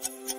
Thank you.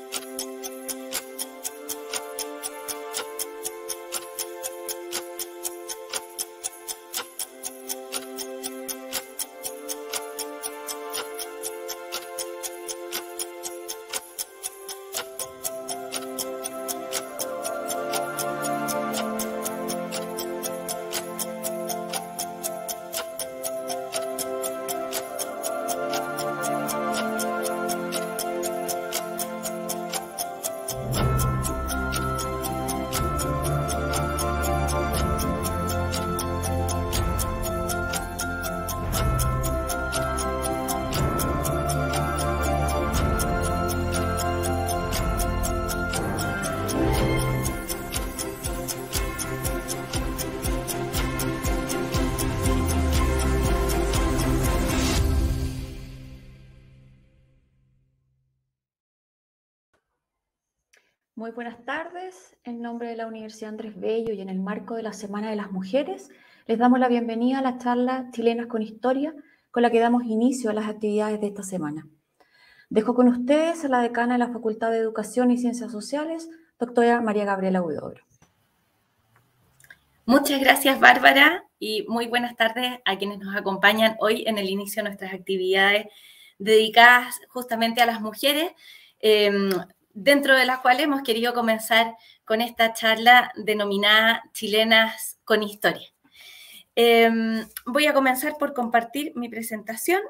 nombre de la Universidad Andrés Bello y en el marco de la Semana de las Mujeres, les damos la bienvenida a la charla Chilenas con Historia, con la que damos inicio a las actividades de esta semana. Dejo con ustedes a la decana de la Facultad de Educación y Ciencias Sociales, doctora María Gabriela Huidobro. Muchas gracias, Bárbara, y muy buenas tardes a quienes nos acompañan hoy en el inicio de nuestras actividades dedicadas justamente a las mujeres. Em, dentro de las cuales hemos querido comenzar con esta charla denominada Chilenas con Historia. Em, voy a comenzar por compartir mi presentación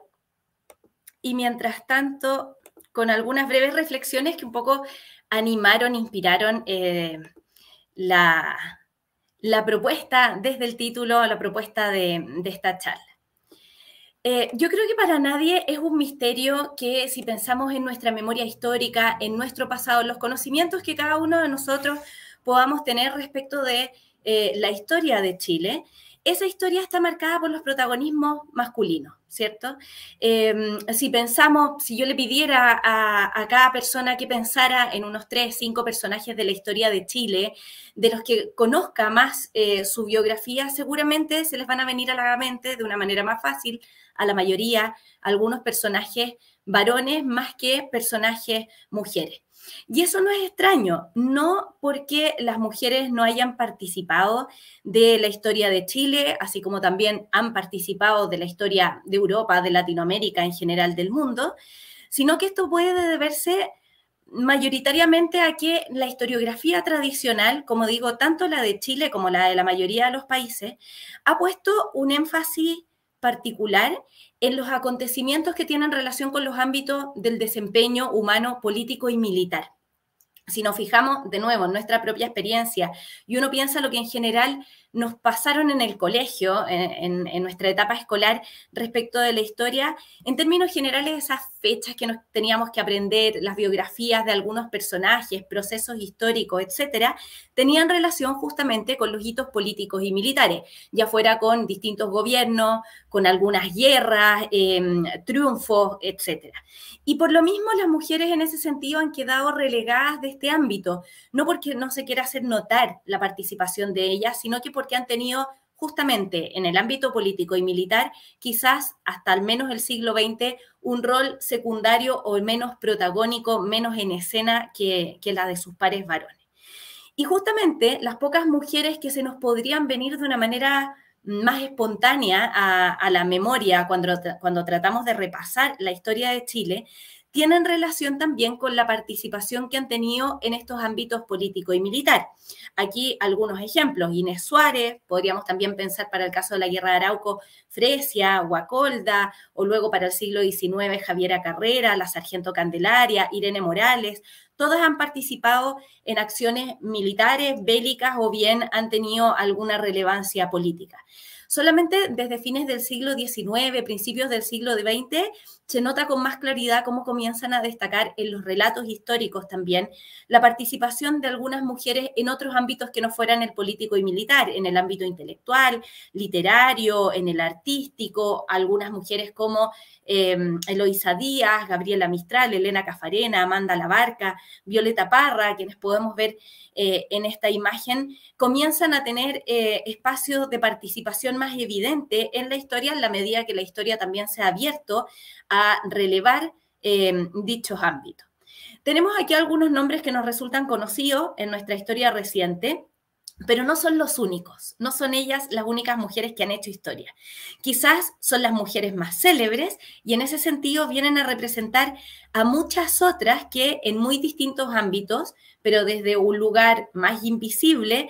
y mientras tanto con algunas breves reflexiones que un poco animaron, inspiraron eh, la, propuesta desde el título, a la propuesta de esta charla. Eh, yo creo que para nadie es un misterio que si pensamos en nuestra memoria histórica, en nuestro pasado, los conocimientos que cada uno de nosotros podamos tener respecto de eh, la historia de Chile, esa historia está marcada por los protagonismos masculinos, ¿cierto? Em, si pensamos, si yo le pidiera a, cada persona que pensara en unos tres, cinco personajes de la historia de Chile, de los que conozca más eh, su biografía, seguramente se les van a venir a la mente de una manera más fácil a la mayoría algunos personajes varones más que personajes mujeres. Y eso no es extraño, no porque las mujeres no hayan participado de la historia de Chile, así como también han participado de la historia de Europa, de Latinoamérica, en general del mundo, sino que esto puede deberse mayoritariamente a que la historiografía tradicional, como digo, tanto la de Chile como la de la mayoría de los países, ha puesto un énfasis particular en los acontecimientos que tienen relación con los ámbitos del desempeño humano, político y militar. Si nos fijamos de nuevo en nuestra propia experiencia y uno piensa lo que en general nos pasaron en el colegio, en, nuestra etapa escolar, respecto de la historia. En términos generales, esas fechas que nos teníamos que aprender, las biografías de algunos personajes, procesos históricos, etcétera, tenían relación justamente con los hitos políticos y militares, ya fuera con distintos gobiernos, con algunas guerras, em, triunfos, etcétera. Y por lo mismo, las mujeres en ese sentido han quedado relegadas de este ámbito, no porque no se quiera hacer notar la participación de ellas, sino que por porque han tenido justamente en el ámbito político y militar, quizás hasta al menos el siglo XX, un rol secundario o menos protagónico, menos en escena que, la de sus pares varones. Y justamente las pocas mujeres que se nos podrían venir de una manera más espontánea a, la memoria cuando, cuando tratamos de repasar la historia de Chile, tienen relación también con la participación que han tenido en estos ámbitos político y militar. Aquí algunos ejemplos, Inés Suárez, podríamos también pensar para el caso de la guerra de Arauco, Fresia, Guacolda, o luego para el siglo XIX, Javiera Carrera, la sargento Candelaria, Irene Morales, todas han participado en acciones militares, bélicas o bien han tenido alguna relevancia política. Solamente desde fines del siglo XIX, principios del siglo XX, se nota con más claridad cómo comienzan a destacar en los relatos históricos también la participación de algunas mujeres en otros ámbitos que no fueran el político y militar, en el ámbito intelectual, literario, en el artístico, algunas mujeres como em, Eloisa Díaz, Gabriela Mistral, Elena Cafarena, Amanda Labarca, Violeta Parra, quienes podemos ver eh, en esta imagen, comienzan a tener eh, espacios de participación más evidente en la historia en la medida que la historia también se ha abierto a relevar em, dichos ámbitos. Tenemos aquí algunos nombres que nos resultan conocidos en nuestra historia reciente. Pero no son los únicos, no son ellas las únicas mujeres que han hecho historia. Quizás son las mujeres más célebres y en ese sentido vienen a representar a muchas otras que en muy distintos ámbitos, pero desde un lugar más invisible,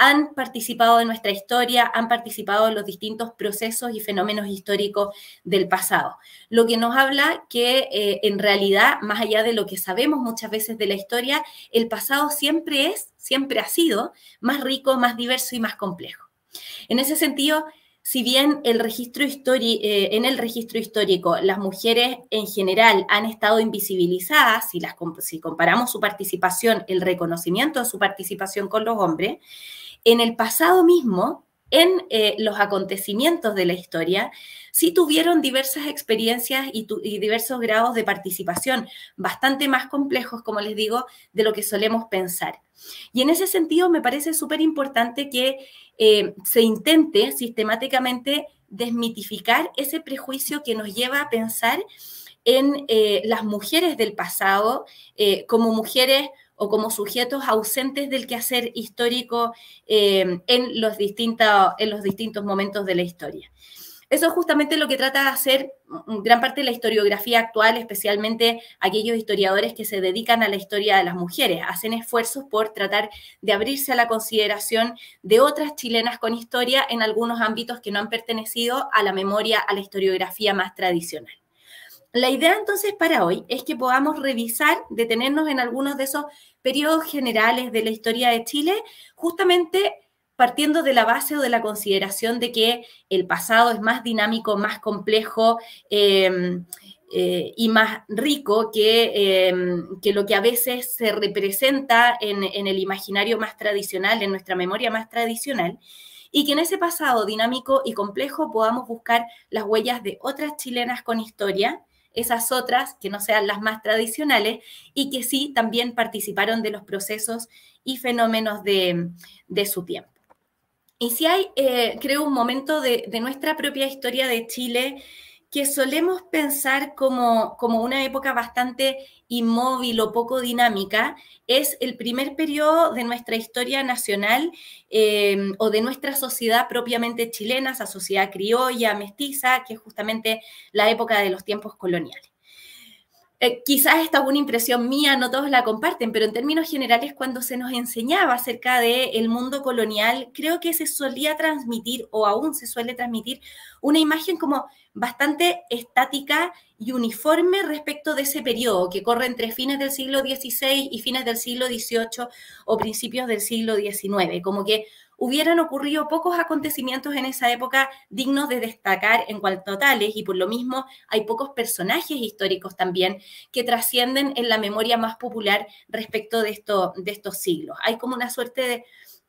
han participado de nuestra historia, han participado de los distintos procesos y fenómenos históricos del pasado. Lo que nos habla que eh, en realidad, más allá de lo que sabemos muchas veces de la historia, el pasado siempre es, siempre ha sido más rico, más diverso y más complejo. En ese sentido, si bien el registro eh, en el registro histórico las mujeres en general han estado invisibilizadas, las, si comparamos su participación, el reconocimiento de su participación con los hombres, en el pasado mismo, en eh, los acontecimientos de la historia, sí tuvieron diversas experiencias y, diversos grados de participación, bastante más complejos, como les digo, de lo que solemos pensar. Y en ese sentido me parece súper importante que eh, se intente sistemáticamente desmitificar ese prejuicio que nos lleva a pensar en eh, las mujeres del pasado como mujeres o como sujetos ausentes del quehacer histórico eh, los en los distintos momentos de la historia. Eso es justamente lo que trata de hacer gran parte de la historiografía actual, especialmente aquellos historiadores que se dedican a la historia de las mujeres. Hacen esfuerzos por tratar de abrirse a la consideración de otras chilenas con historia en algunos ámbitos que no han pertenecido a la memoria, a la historiografía más tradicional. La idea entonces para hoy es que podamos revisar, detenernos en algunos de esos periodos generales de la historia de Chile, justamente partiendo de la base o de la consideración de que el pasado es más dinámico, más complejo em, eh, y más rico em, que, lo que a veces se representa en el imaginario más tradicional, en nuestra memoria más tradicional y que en ese pasado dinámico y complejo podamos buscar las huellas de otras chilenas con historia esas otras que no sean las más tradicionales y que sí también participaron de los procesos y fenómenos de, su tiempo. Y si hay, eh, creo, un momento de, nuestra propia historia de Chile que solemos pensar como, como una época bastante inmóvil o poco dinámica, es el primer periodo de nuestra historia nacional em, o de nuestra sociedad propiamente chilena, esa sociedad criolla, mestiza, que es justamente la época de los tiempos coloniales. Eh, quizás esta es una impresión mía, no todos la comparten, pero en términos generales cuando se nos enseñaba acerca del el mundo colonial, creo que se solía transmitir o aún se suele transmitir una imagen como bastante estática y uniforme respecto de ese periodo que corre entre fines del siglo XVI y fines del siglo XVIII o principios del siglo XIX, como que hubieran ocurrido pocos acontecimientos en esa época dignos de destacar en cuanto a tales, y por lo mismo hay pocos personajes históricos también que trascienden en la memoria más popular respecto de, estos siglos. Hay como una suerte de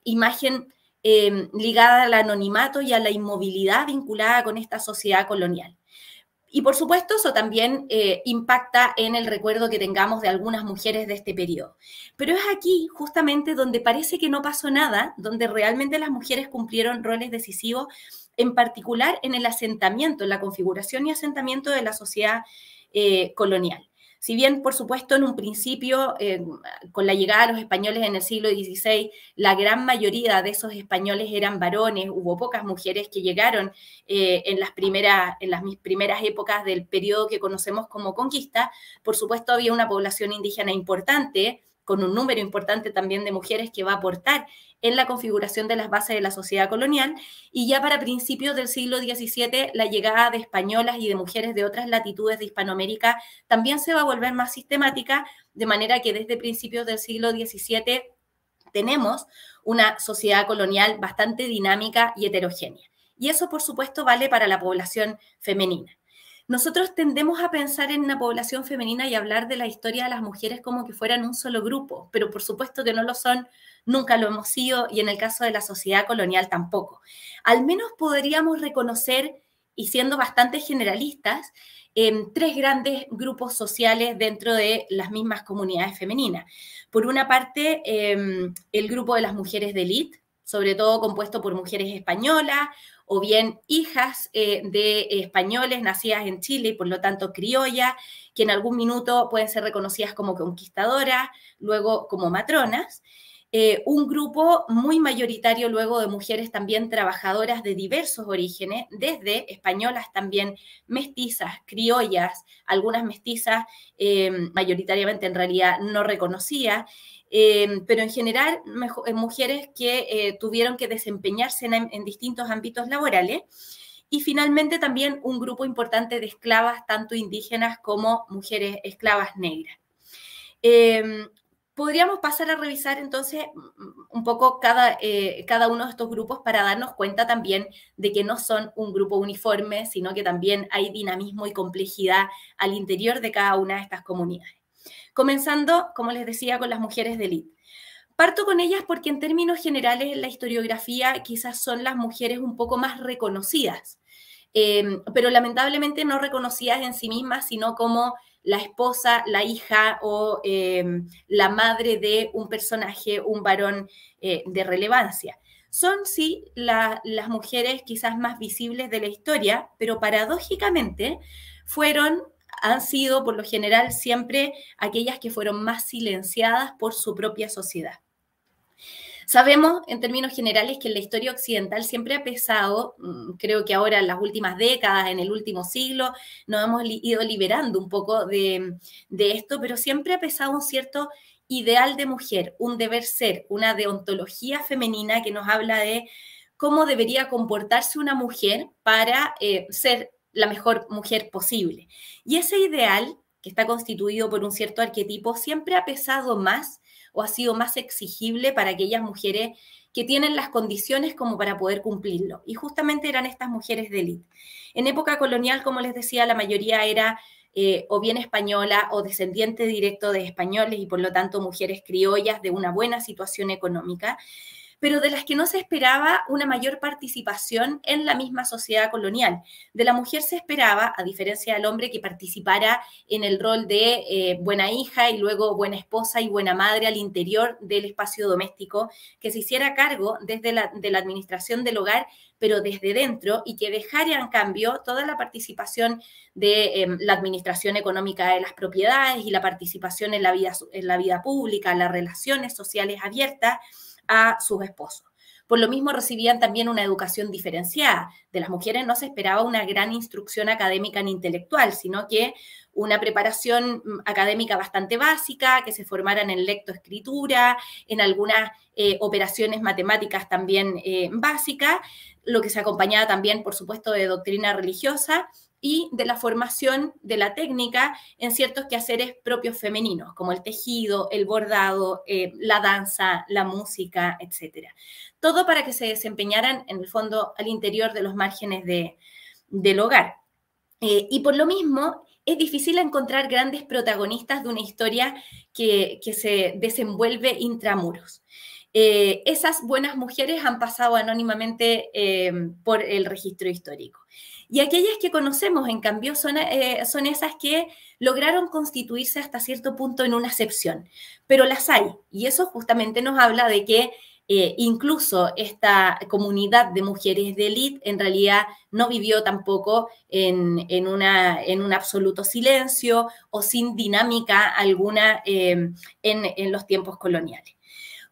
imagen eh, ligada al anonimato y a la inmovilidad vinculada con esta sociedad colonial. Y por supuesto, eso también eh, impacta en el recuerdo que tengamos de algunas mujeres de este periodo. Pero es aquí justamente donde parece que no pasó nada, donde realmente las mujeres cumplieron roles decisivos, en particular en el asentamiento, en la configuración y asentamiento de la sociedad eh, colonial. Si bien, por supuesto, en un principio, eh, con la llegada de los españoles en el siglo XVI, la gran mayoría de esos españoles eran varones, hubo pocas mujeres que llegaron eh, en, las primeras, en las primeras épocas del periodo que conocemos como conquista, por supuesto había una población indígena importante con un número importante también de mujeres que va a aportar en la configuración de las bases de la sociedad colonial, y ya para principios del siglo XVII la llegada de españolas y de mujeres de otras latitudes de Hispanoamérica también se va a volver más sistemática, de manera que desde principios del siglo XVII tenemos una sociedad colonial bastante dinámica y heterogénea. Y eso, por supuesto, vale para la población femenina. Nosotros tendemos a pensar en una población femenina y hablar de la historia de las mujeres como que fueran un solo grupo, pero por supuesto que no lo son, nunca lo hemos sido y en el caso de la sociedad colonial tampoco. Al menos podríamos reconocer, y siendo bastante generalistas, em, tres grandes grupos sociales dentro de las mismas comunidades femeninas. Por una parte, em, el grupo de las mujeres de élite, sobre todo compuesto por mujeres españolas o bien hijas eh, de españoles nacidas en Chile y por lo tanto criollas, que en algún minuto pueden ser reconocidas como conquistadoras, luego como matronas. Eh, un grupo muy mayoritario luego de mujeres también trabajadoras de diversos orígenes, desde españolas también mestizas, criollas, algunas mestizas eh, mayoritariamente en realidad no reconocidas, Em, pero en general eh, mujeres que eh, tuvieron que desempeñarse en, distintos ámbitos laborales. Y finalmente también un grupo importante de esclavas, tanto indígenas como mujeres esclavas negras. Em, podríamos pasar a revisar entonces un poco cada, eh, cada uno de estos grupos para darnos cuenta también de que no son un grupo uniforme, sino que también hay dinamismo y complejidad al interior de cada una de estas comunidades comenzando, como les decía, con las mujeres de élite. Parto con ellas porque en términos generales en la historiografía quizás son las mujeres un poco más reconocidas, em, pero lamentablemente no reconocidas en sí mismas, sino como la esposa, la hija o em, la madre de un personaje, un varón eh, de relevancia. Son sí las mujeres quizás más visibles de la historia, pero paradójicamente fueron han sido por lo general siempre aquellas que fueron más silenciadas por su propia sociedad. Sabemos en términos generales que en la historia occidental siempre ha pesado, mm, creo que ahora en las últimas décadas, en el último siglo, nos hemos ido liberando un poco de, esto, pero siempre ha pesado un cierto ideal de mujer, un deber ser, una deontología femenina que nos habla de cómo debería comportarse una mujer para eh, ser la mejor mujer posible. Y ese ideal, que está constituido por un cierto arquetipo, siempre ha pesado más o ha sido más exigible para aquellas mujeres que tienen las condiciones como para poder cumplirlo. Y justamente eran estas mujeres de élite. En época colonial, como les decía, la mayoría era eh, o bien española o descendiente directo de españoles y por lo tanto mujeres criollas de una buena situación económica pero de las que no se esperaba una mayor participación en la misma sociedad colonial. De la mujer se esperaba, a diferencia del hombre, que participara en el rol de eh, buena hija y luego buena esposa y buena madre al interior del espacio doméstico, que se hiciera cargo desde la, administración del hogar, pero desde dentro y que dejara en cambio toda la participación de em, la administración económica de las propiedades y la participación en la vida, en la vida pública, las relaciones sociales abiertas a sus esposos. Por lo mismo recibían también una educación diferenciada. De las mujeres no se esperaba una gran instrucción académica ni intelectual, sino que una preparación mm, académica bastante básica, que se formaran en lectoescritura, en algunas eh, operaciones matemáticas también eh, básicas, lo que se acompañaba también, por supuesto, de doctrina religiosa y de la formación de la técnica en ciertos quehaceres propios femeninos, como el tejido, el bordado, eh, la danza, la música, etc. Todo para que se desempeñaran, en el fondo, al interior de los márgenes del hogar. Eh, y por lo mismo, es difícil encontrar grandes protagonistas de una historia que, se desenvuelve intramuros. Eh, esas buenas mujeres han pasado anónimamente por el registro histórico. Y aquellas que conocemos, en cambio, eh, son, esas que lograron constituirse hasta cierto punto en una excepción. Pero las hay, y eso justamente nos habla de que eh, incluso esta comunidad de mujeres de élite en realidad no vivió tampoco en, una, en un absoluto silencio o sin dinámica alguna eh, en, en los tiempos coloniales.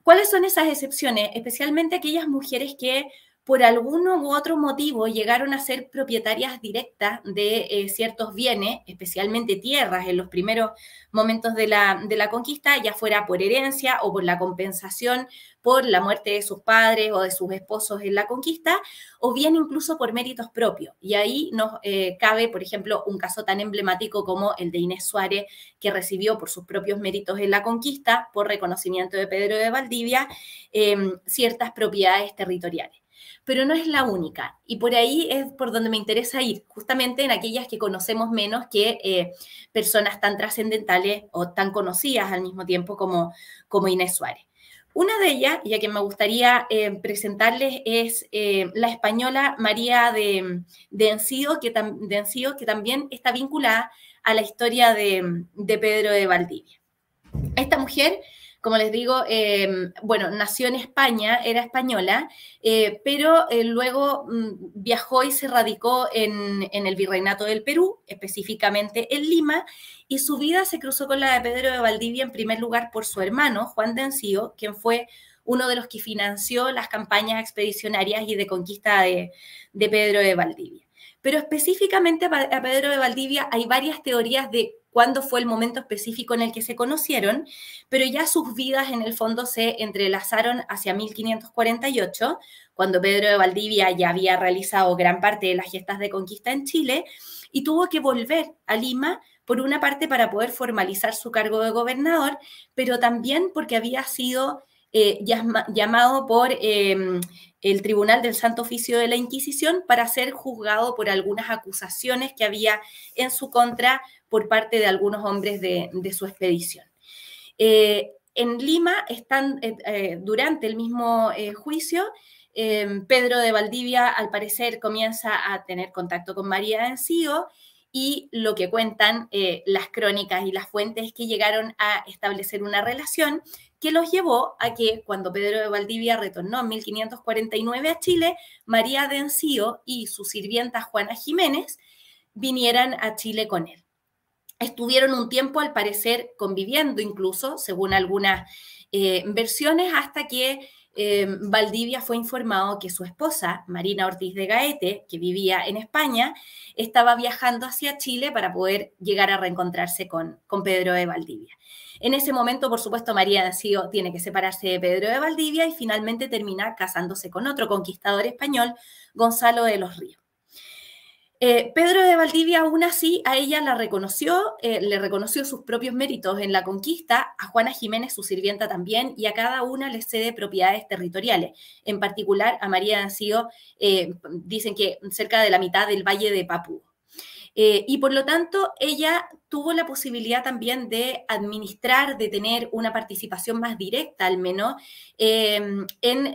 ¿Cuáles son esas excepciones? Especialmente aquellas mujeres que por alguno u otro motivo llegaron a ser propietarias directas de eh, ciertos bienes, especialmente tierras, en los primeros momentos de la, conquista, ya fuera por herencia o por la compensación por la muerte de sus padres o de sus esposos en la conquista, o bien incluso por méritos propios. Y ahí nos eh, cabe, por ejemplo, un caso tan emblemático como el de Inés Suárez, que recibió por sus propios méritos en la conquista, por reconocimiento de Pedro de Valdivia, em, ciertas propiedades territoriales pero no es la única. Y por ahí es por donde me interesa ir, justamente en aquellas que conocemos menos que eh, personas tan trascendentales o tan conocidas al mismo tiempo como, como Inés Suárez. Una de ellas, ya que me gustaría eh, presentarles, es eh, la española María de, de, que de, que también está vinculada a la historia de, de Pedro de Valdivia. Esta mujer como les digo, em, bueno, nació en España, era española, eh, pero eh, luego mm, viajó y se radicó en, el Virreinato del Perú, específicamente en Lima, y su vida se cruzó con la de Pedro de Valdivia en primer lugar por su hermano, Juan de Encío, quien fue uno de los que financió las campañas expedicionarias y de conquista de, de Pedro de Valdivia. Pero específicamente a Pedro de Valdivia hay varias teorías de cuándo fue el momento específico en el que se conocieron, pero ya sus vidas en el fondo se entrelazaron hacia 1548, cuando Pedro de Valdivia ya había realizado gran parte de las gestas de conquista en Chile y tuvo que volver a Lima, por una parte para poder formalizar su cargo de gobernador, pero también porque había sido eh, llamado por em, el Tribunal del Santo Oficio de la Inquisición para ser juzgado por algunas acusaciones que había en su contra por parte de algunos hombres de, su expedición. Eh, en Lima están, eh, eh, durante el mismo juicio, em, Pedro de Valdivia al parecer comienza a tener contacto con María Encío y lo que cuentan las crónicas y las fuentes es que llegaron a establecer una relación que los llevó a que cuando Pedro de Valdivia retornó en 1549 a Chile, María de Encío y su sirvienta Juana Jiménez vinieran a Chile con él. Estuvieron un tiempo, al parecer, conviviendo incluso, según algunas eh, versiones, hasta que eh, Valdivia fue informado que su esposa, Marina Ortiz de Gaete, que vivía en España, estaba viajando hacia Chile para poder llegar a reencontrarse con, con Pedro de Valdivia. En ese momento, por supuesto, María sido tiene que separarse de Pedro de Valdivia y finalmente termina casándose con otro conquistador español, Gonzalo de los Ríos. Eh, Pedro de Valdivia, aún así, a ella la reconoció, eh, le reconoció sus propios méritos en la conquista, a Juana Jiménez, su sirvienta también, y a cada una le cede propiedades territoriales. En particular, a María de eh, dicen que cerca de la mitad del Valle de Papú. Eh, y por lo tanto, ella tuvo la posibilidad también de administrar, de tener una participación más directa, al menos, en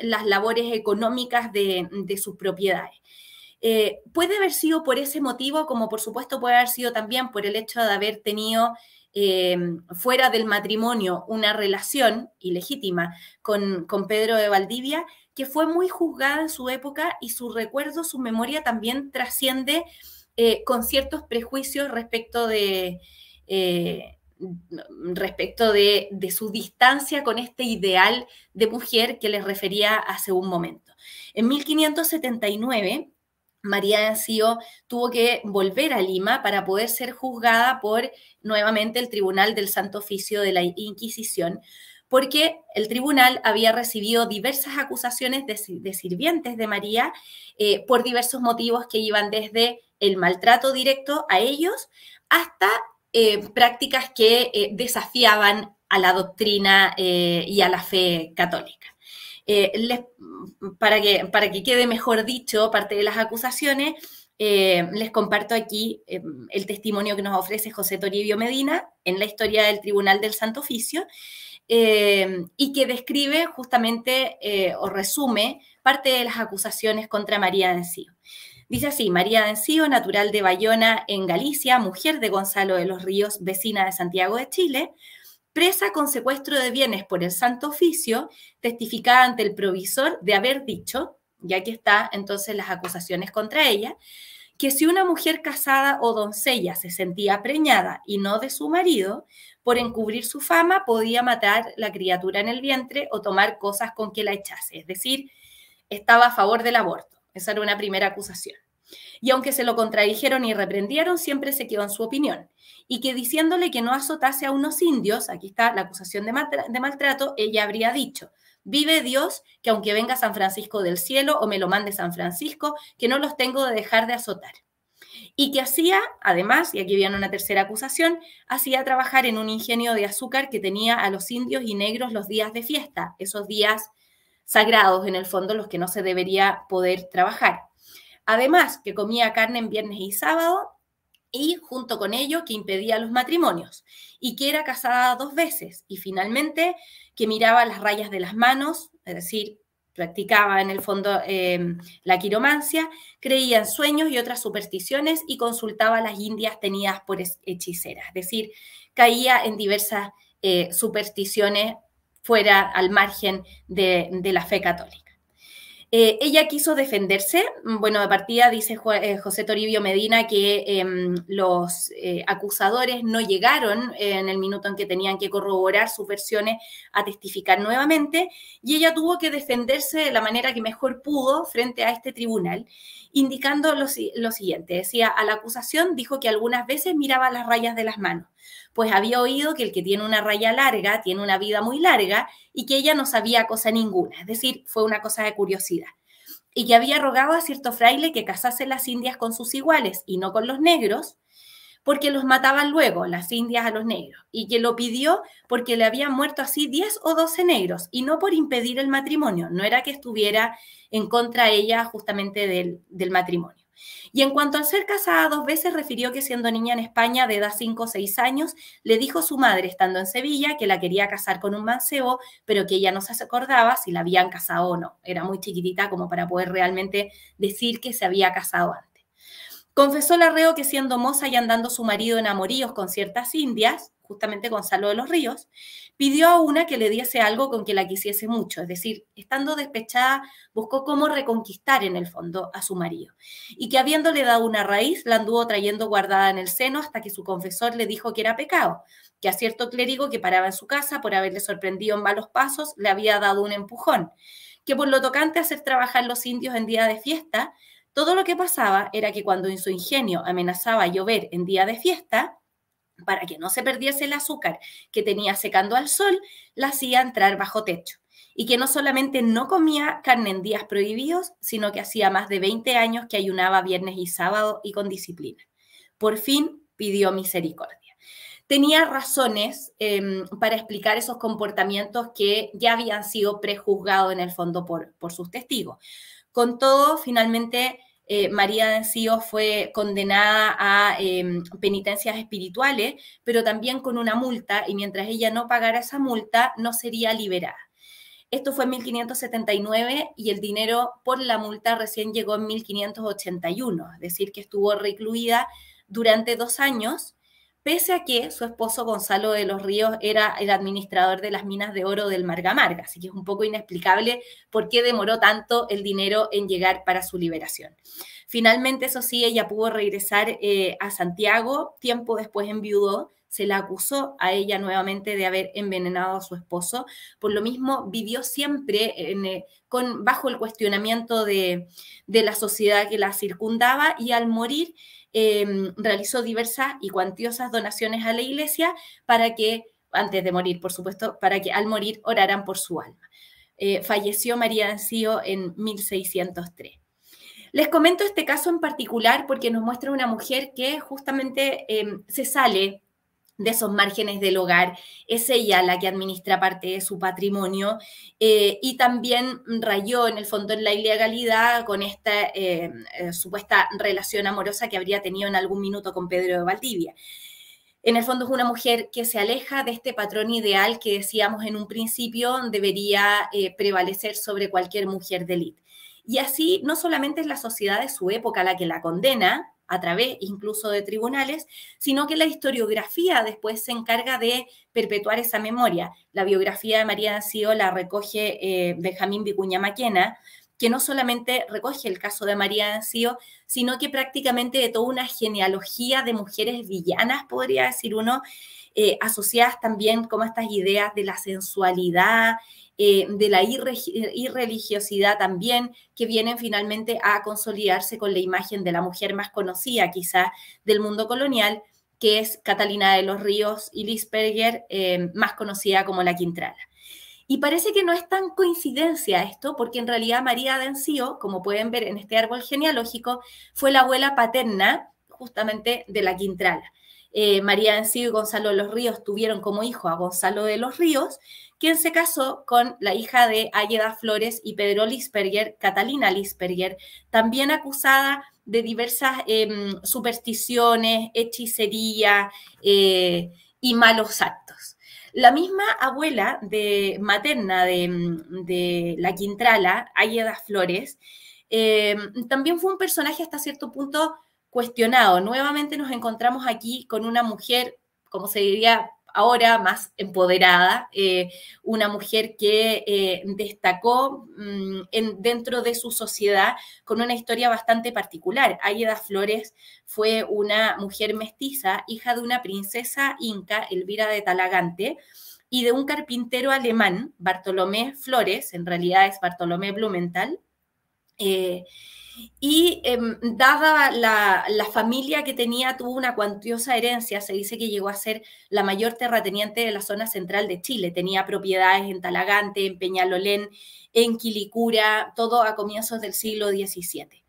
las labores económicas de sus propiedades. Eh, puede haber sido por ese motivo, como por supuesto puede haber sido también por el hecho de haber tenido eh, fuera del matrimonio una relación ilegítima con, con Pedro de Valdivia, que fue muy juzgada en su época y su recuerdo, su memoria también trasciende eh, con ciertos prejuicios respecto de... respecto de, de, su distancia con este ideal de mujer que les refería hace un momento. En 1579, María Ancío tuvo que volver a Lima para poder ser juzgada por nuevamente el Tribunal del Santo Oficio de la Inquisición, porque el tribunal había recibido diversas acusaciones de, sirvientes de María eh, por diversos motivos que iban desde el maltrato directo a ellos hasta eh, prácticas que eh, desafiaban a la doctrina y a la fe católica. Eh, para, que, quede mejor dicho parte de las acusaciones, eh, les comparto aquí eh, el testimonio que nos ofrece José Toribio Medina en la historia del Tribunal del Santo Oficio y que describe justamente o resume parte de las acusaciones contra María Encío. Dice así, María Encío, natural de Bayona en Galicia, mujer de Gonzalo de los Ríos, vecina de Santiago de Chile, presa con secuestro de bienes por el Santo Oficio, testificada ante el provisor de haber dicho, y aquí está entonces las acusaciones contra ella, que si una mujer casada o doncella se sentía preñada y no de su marido, por encubrir su fama podía matar la criatura en el vientre o tomar cosas con que la echase, es decir, estaba a favor del aborto. Esa era una primera acusación. Y aunque se lo contradijeron y reprendieron, siempre se quedó en su opinión. Y que diciéndole que no azotase a unos indios, aquí está la acusación de, de maltrato, ella habría dicho, Vive Dios, que aunque venga San Francisco del cielo o me lo mande San Francisco, que no los tengo de dejar de azotar. Y que hacía, además, y aquí viene una tercera acusación, hacía trabajar en un ingenio de azúcar que tenía a los indios y negros los días de fiesta, esos días sagrados en el fondo, los que no se debería poder trabajar. Además, que comía carne en viernes y sábado y junto con ello que impedía los matrimonios y que era casada dos veces y finalmente que miraba las rayas de las manos, es decir, practicaba en el fondo eh, la quiromancia, creía en sueños y otras supersticiones y consultaba a las indias tenidas por hechiceras, es decir, caía en diversas eh, supersticiones fuera al margen de la fe católica. Eh, ella quiso defenderse. Mm, bueno, de partida dice eh, José Toribio Medina que em, los eh, acusadores no llegaron en el minuto en que tenían que corroborar sus versiones a testificar nuevamente y ella tuvo que defenderse de la manera que mejor pudo frente a este tribunal, indicando lo, lo siguiente. Decía, a la acusación dijo que algunas veces miraba las rayas de las manos pues había oído que el que tiene una raya larga tiene una vida muy larga y que ella no sabía cosa ninguna, es decir, fue una cosa de curiosidad. Y que había rogado a cierto fraile que casase las indias con sus iguales y no con los negros, porque los mataban luego, las indias a los negros, y que lo pidió porque le habían muerto así 10 o 12 negros, y no por impedir el matrimonio, no era que estuviera en contra ella justamente del, del matrimonio. Y en cuanto al ser casada dos veces, refirió que siendo niña en España de edad 5 o 6 años, le dijo su madre, estando en Sevilla, que la quería casar con un mancebo, pero que ella no se acordaba si la habían casado o no. Era muy chiquitita como para poder realmente decir que se había casado antes. Confesó la que siendo moza y andando su marido en amoríos con ciertas indias, justamente Gonzalo de los Ríos, pidió a una que le diese algo con que la quisiese mucho, es decir, estando despechada, buscó cómo reconquistar en el fondo a su marido, y que habiéndole dado una raíz, la anduvo trayendo guardada en el seno hasta que su confesor le dijo que era pecado, que a cierto clérigo que paraba en su casa por haberle sorprendido en malos pasos, le había dado un empujón, que por lo tocante hacer trabajar los indios en día de fiesta, todo lo que pasaba era que cuando en su ingenio amenazaba llover en día de fiesta, para que no se perdiese el azúcar que tenía secando al sol, la hacía entrar bajo techo. Y que no solamente no comía carne en días prohibidos, sino que hacía más de 20 años que ayunaba viernes y sábado y con disciplina. Por fin pidió misericordia. Tenía razones em, para explicar esos comportamientos que ya habían sido prejuzgados en el fondo por, por sus testigos. Con todo, finalmente eh, María Dancío fue condenada a em, penitencias espirituales, pero también con una multa, y mientras ella no pagara esa multa, no sería liberada. Esto fue en 1579 y el dinero por la multa recién llegó en 1581, es decir, que estuvo recluida durante dos años pese a que su esposo Gonzalo de los Ríos era el administrador de las minas de oro del Marga, así que es un poco inexplicable por qué demoró tanto el dinero en llegar para su liberación. Finalmente, eso sí, ella pudo regresar eh, a Santiago, tiempo después enviudó, se la acusó a ella nuevamente de haber envenenado a su esposo. Por lo mismo, vivió siempre eh, con, bajo el cuestionamiento de, la sociedad que la circundaba y al morir em, realizó diversas y cuantiosas donaciones a la iglesia para que, antes de morir, por supuesto, para que al morir oraran por su alma. Eh, falleció María ansio en 1603. Les comento este caso en particular porque nos muestra una mujer que justamente em, se sale de esos márgenes del hogar, es ella la que administra parte de su patrimonio eh, y también rayó en el fondo en la ilegalidad con esta eh, eh, supuesta relación amorosa que habría tenido en algún minuto con Pedro de Valdivia. En el fondo es una mujer que se aleja de este patrón ideal que decíamos en un principio debería prevalecer sobre cualquier mujer de élite. Y así no solamente es la sociedad de su época la que la condena, a través incluso de tribunales, sino que la historiografía después se encarga de perpetuar esa memoria. La biografía de María Nacío la recoge eh, Benjamín Vicuña Maquena, que no solamente recoge el caso de María ansio sino que prácticamente de toda una genealogía de mujeres villanas, podría decir uno, eh, asociadas también con estas ideas de la sensualidad, eh, de la irreligiosidad también, que vienen finalmente a consolidarse con la imagen de la mujer más conocida quizá del mundo colonial, que es Catalina de los Ríos y Lisperger, eh, más conocida como la Quintrala. Y parece que no es tan coincidencia esto, porque en realidad María Dencio, como pueden ver en este árbol genealógico, fue la abuela paterna justamente de la Quintrala. Eh, María Dencio y Gonzalo de los Ríos tuvieron como hijo a Gonzalo de los Ríos, quien se casó con la hija de Águeda Flores y Pedro Lisperger, Catalina Lisperger, también acusada de diversas em, supersticiones, hechicería eh, y malos actos. La misma abuela de materna de, mm, la Quintrala, Águeda Flores, em, también fue un personaje hasta cierto punto cuestionado. Nuevamente nos encontramos aquí con una mujer, como se diría ahora más empoderada, eh, una mujer que eh, destacó mm, dentro de su sociedad con una historia bastante particular. Águeda Flores fue una mujer mestiza, hija de una princesa inca, Elvira de Talagante, y de un carpintero alemán, Bartolomé Flores, en realidad es Bartolomé Blumenthal. Eh, y em, dada la, la, familia que tenía, tuvo una cuantiosa herencia, se dice que llegó a ser la mayor terrateniente de la zona central de Chile. Tenía propiedades en Talagante, en Peñalolén, en Quilicura, todo a comienzos del siglo XVII.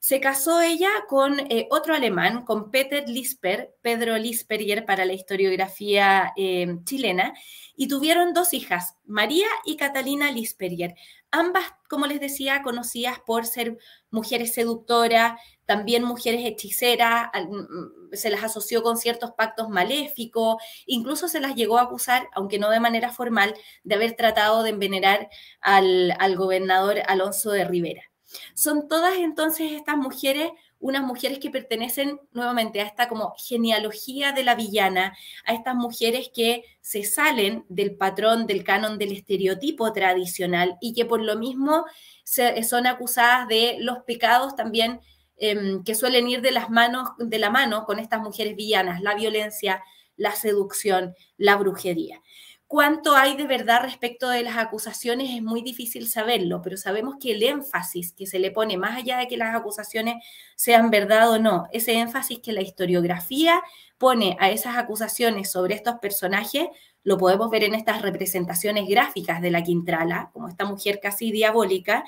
Se casó ella con eh, otro alemán, con Peter Lisper, Pedro Lisperier para la historiografía em, chilena, y tuvieron dos hijas, María y Catalina Lisperier. Ambas, como les decía, conocidas por ser mujeres seductoras, también mujeres hechiceras, mm, mm, se las asoció con ciertos pactos maléficos, incluso se las llegó a acusar, aunque no de manera formal, de haber tratado de envenenar al, al gobernador Alonso de Rivera. Son todas entonces estas mujeres, unas mujeres que pertenecen nuevamente a esta como genealogía de la villana, a estas mujeres que se salen del patrón, del canon, del estereotipo tradicional y que por lo mismo son acusadas de los pecados también em, que suelen ir de las manos, de la mano con estas mujeres villanas, la violencia, la seducción, la brujería. Cuánto hay de verdad respecto de las acusaciones es muy difícil saberlo, pero sabemos que el énfasis que se le pone, más allá de que las acusaciones sean verdad o no, ese énfasis que la historiografía pone a esas acusaciones sobre estos personajes, lo podemos ver en estas representaciones gráficas de la Quintrala, como esta mujer casi diabólica,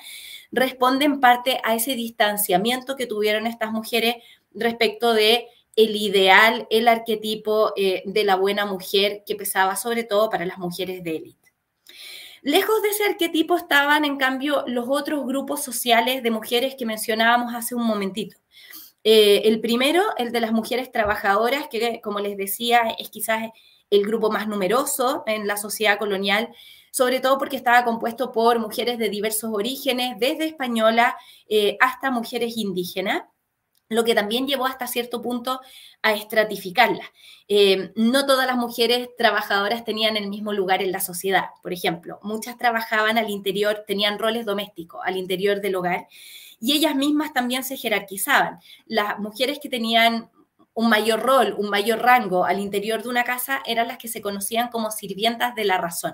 responde en parte a ese distanciamiento que tuvieron estas mujeres respecto de el ideal, el arquetipo eh, de la buena mujer que pesaba sobre todo para las mujeres de élite. Lejos de ese arquetipo estaban, en cambio, los otros grupos sociales de mujeres que mencionábamos hace un momentito. Eh, el primero, el de las mujeres trabajadoras, que como les decía, es quizás el grupo más numeroso en la sociedad colonial, sobre todo porque estaba compuesto por mujeres de diversos orígenes, desde españolas eh, hasta mujeres indígenas lo que también llevó hasta cierto punto a estratificarla. Eh, no todas las mujeres trabajadoras tenían el mismo lugar en la sociedad, por ejemplo. Muchas trabajaban al interior, tenían roles domésticos al interior del hogar y ellas mismas también se jerarquizaban. Las mujeres que tenían un mayor rol, un mayor rango al interior de una casa eran las que se conocían como sirvientas de la razón.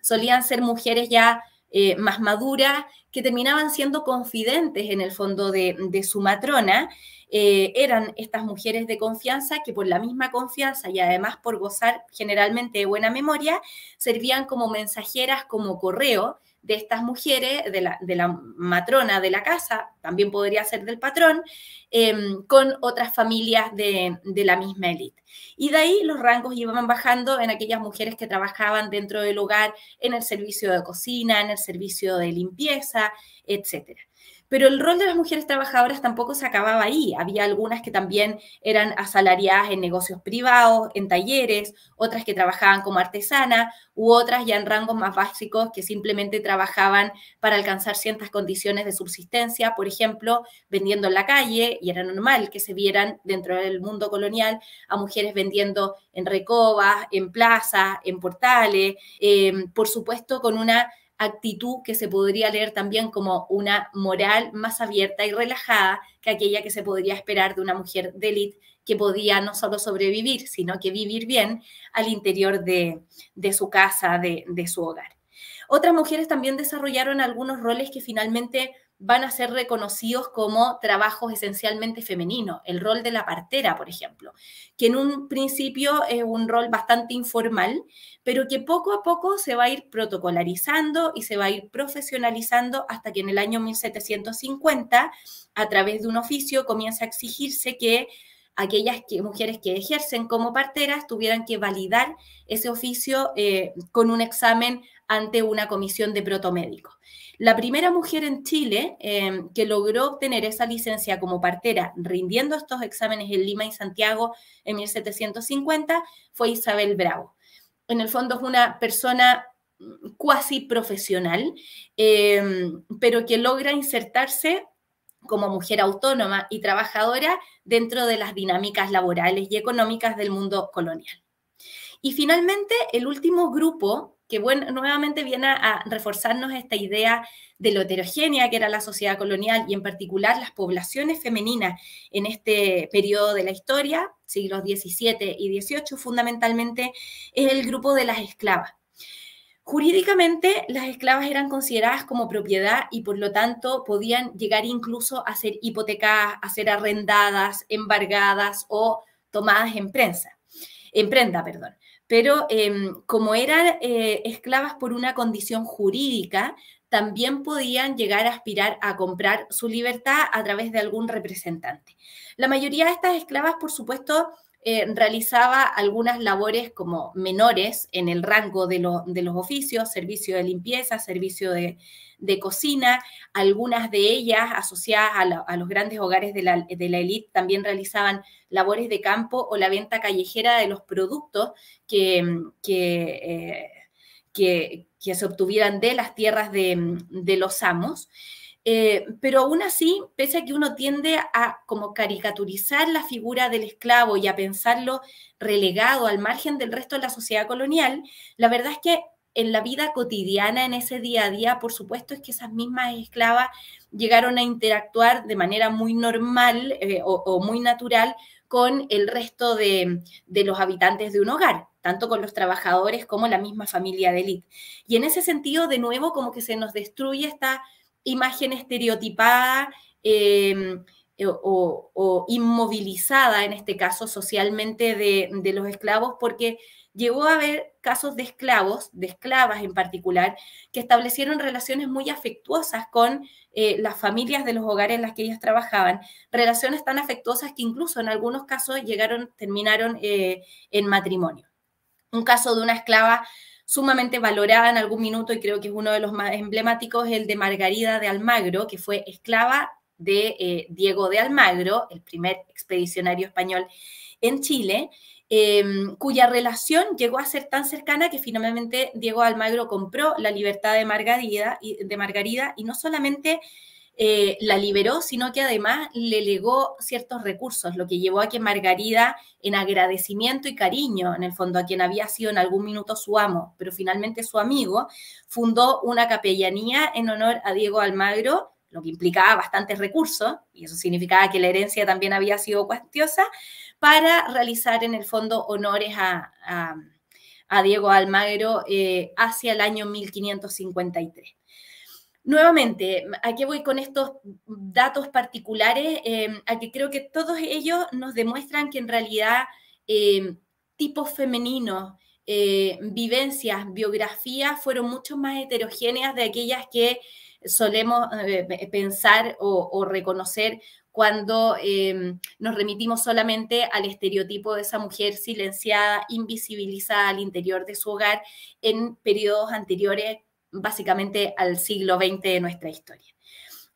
Solían ser mujeres ya eh, más madura, que terminaban siendo confidentes en el fondo de, su matrona, eh, eran estas mujeres de confianza que por la misma confianza y además por gozar generalmente de buena memoria, servían como mensajeras, como correo, de estas mujeres, de la, de la matrona de la casa, también podría ser del patrón, em, con otras familias de, de la misma élite. Y de ahí los rangos iban bajando en aquellas mujeres que trabajaban dentro del hogar, en el servicio de cocina, en el servicio de limpieza, etcétera. Pero el rol de las mujeres trabajadoras tampoco se acababa ahí. Había algunas que también eran asalariadas en negocios privados, en talleres, otras que trabajaban como artesanas u otras ya en rangos más básicos que simplemente trabajaban para alcanzar ciertas condiciones de subsistencia, por ejemplo, vendiendo en la calle, y era normal que se vieran dentro del mundo colonial a mujeres vendiendo en recobas, en plazas, en portales, eh, por supuesto con una actitud que se podría leer también como una moral más abierta y relajada que aquella que se podría esperar de una mujer de élite que podía no solo sobrevivir, sino que vivir bien al interior de, su casa, de, de su hogar. Otras mujeres también desarrollaron algunos roles que finalmente van a ser reconocidos como trabajos esencialmente femeninos, el rol de la partera, por ejemplo, que en un principio es un rol bastante informal, pero que poco a poco se va a ir protocolarizando y se va a ir profesionalizando hasta que en el año 1750, a través de un oficio, comienza a exigirse que aquellas mujeres que ejercen como parteras tuvieran que validar ese oficio eh, con un examen ante una comisión de protomédicos. La primera mujer en Chile em, que logró obtener esa licencia como partera rindiendo estos exámenes en Lima y Santiago en 1750 fue Isabel Bravo. En el fondo es una persona mm, cuasi profesional, em, pero que logra insertarse como mujer autónoma y trabajadora dentro de las dinámicas laborales y económicas del mundo colonial. Y finalmente, el último grupo, que nuevamente viene a, reforzarnos esta idea de lo heterogénea que era la sociedad colonial y en particular las poblaciones femeninas en este periodo de la historia, siglos XVII y XVIII, fundamentalmente es el grupo de las esclavas Jurídicamente, las esclavas eran consideradas como propiedad y por lo tanto podían llegar incluso a ser hipotecadas, a ser arrendadas, embargadas o tomadas en prensa, en prenda, perdón. Pero em, como eran eh, esclavas por una condición jurídica, también podían llegar a aspirar a comprar su libertad a través de algún representante. La mayoría de estas esclavas, por supuesto, eh, realizaba algunas labores como menores en el rango de, de los oficios, servicio de limpieza, servicio de, de cocina, algunas de ellas asociadas a, los grandes hogares de la, de la también realizaban labores de campo o la venta callejera de los productos que, que, eh, que, que se obtuvieran de las tierras de, de los amos. Eh, pero aún así, pese a que uno tiende a como caricaturizar la figura del esclavo y a pensarlo relegado al margen del resto de la sociedad colonial, la verdad es que en la vida cotidiana, en ese día a día, por supuesto es que esas mismas esclavas llegaron a interactuar de manera muy normal eh, o, muy natural con el resto de, de los habitantes de un hogar tanto con los trabajadores como la misma familia de élite. Y en ese sentido, de nuevo, como que se nos destruye esta imagen estereotipada eh, eh, o, inmovilizada, en este caso socialmente, de, los esclavos, porque llegó a haber casos de esclavos, de esclavas en particular, que establecieron relaciones muy afectuosas con eh, las familias de los hogares en las que ellas trabajaban, relaciones tan afectuosas que incluso en algunos casos llegaron, terminaron en matrimonio. Un caso de una esclava sumamente valorada en algún minuto y creo que es uno de los más emblemáticos, el de Margarida de Almagro, que fue esclava de eh, Diego de Almagro, el primer expedicionario español en Chile, em, cuya relación llegó a ser tan cercana que finalmente Diego de Almagro compró la libertad de Margarida y, de Margarida, y no solamente eh, la liberó, sino que además le legó ciertos recursos, lo que llevó a que Margarida, en agradecimiento y cariño, en el fondo a quien había sido en algún minuto su amo, pero finalmente su amigo, fundó una capellanía en honor a Diego Almagro, lo que implicaba bastantes recursos, y eso significaba que la herencia también había sido cuantiosa, para realizar en el fondo honores a, a, Diego Almagro eh, hacia el año 1553. Nuevamente, aquí voy con estos datos particulares? Eh, que creo que todos ellos nos demuestran que en realidad eh, tipos femeninos, eh, vivencias, biografías fueron mucho más heterogéneas de aquellas que solemos eh, pensar o, o, reconocer cuando nos remitimos solamente al estereotipo de esa mujer silenciada, invisibilizada al interior de su hogar en periodos anteriores básicamente al siglo XX de nuestra historia.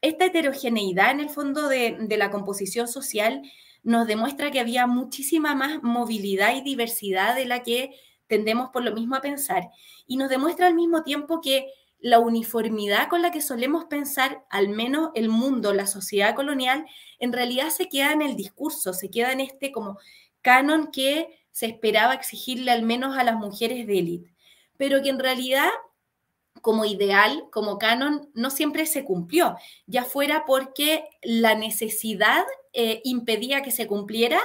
Esta heterogeneidad en el fondo de, la composición social nos demuestra que había muchísima más movilidad y diversidad de la que tendemos por lo mismo a pensar y nos demuestra al mismo tiempo que la uniformidad con la que solemos pensar, al menos el mundo, la sociedad colonial, en realidad se queda en el discurso, se queda en este como canon que se esperaba exigirle al menos a las mujeres de élite, pero que en realidad como ideal, como canon, no siempre se cumplió, ya fuera porque la necesidad eh, impedía que se cumpliera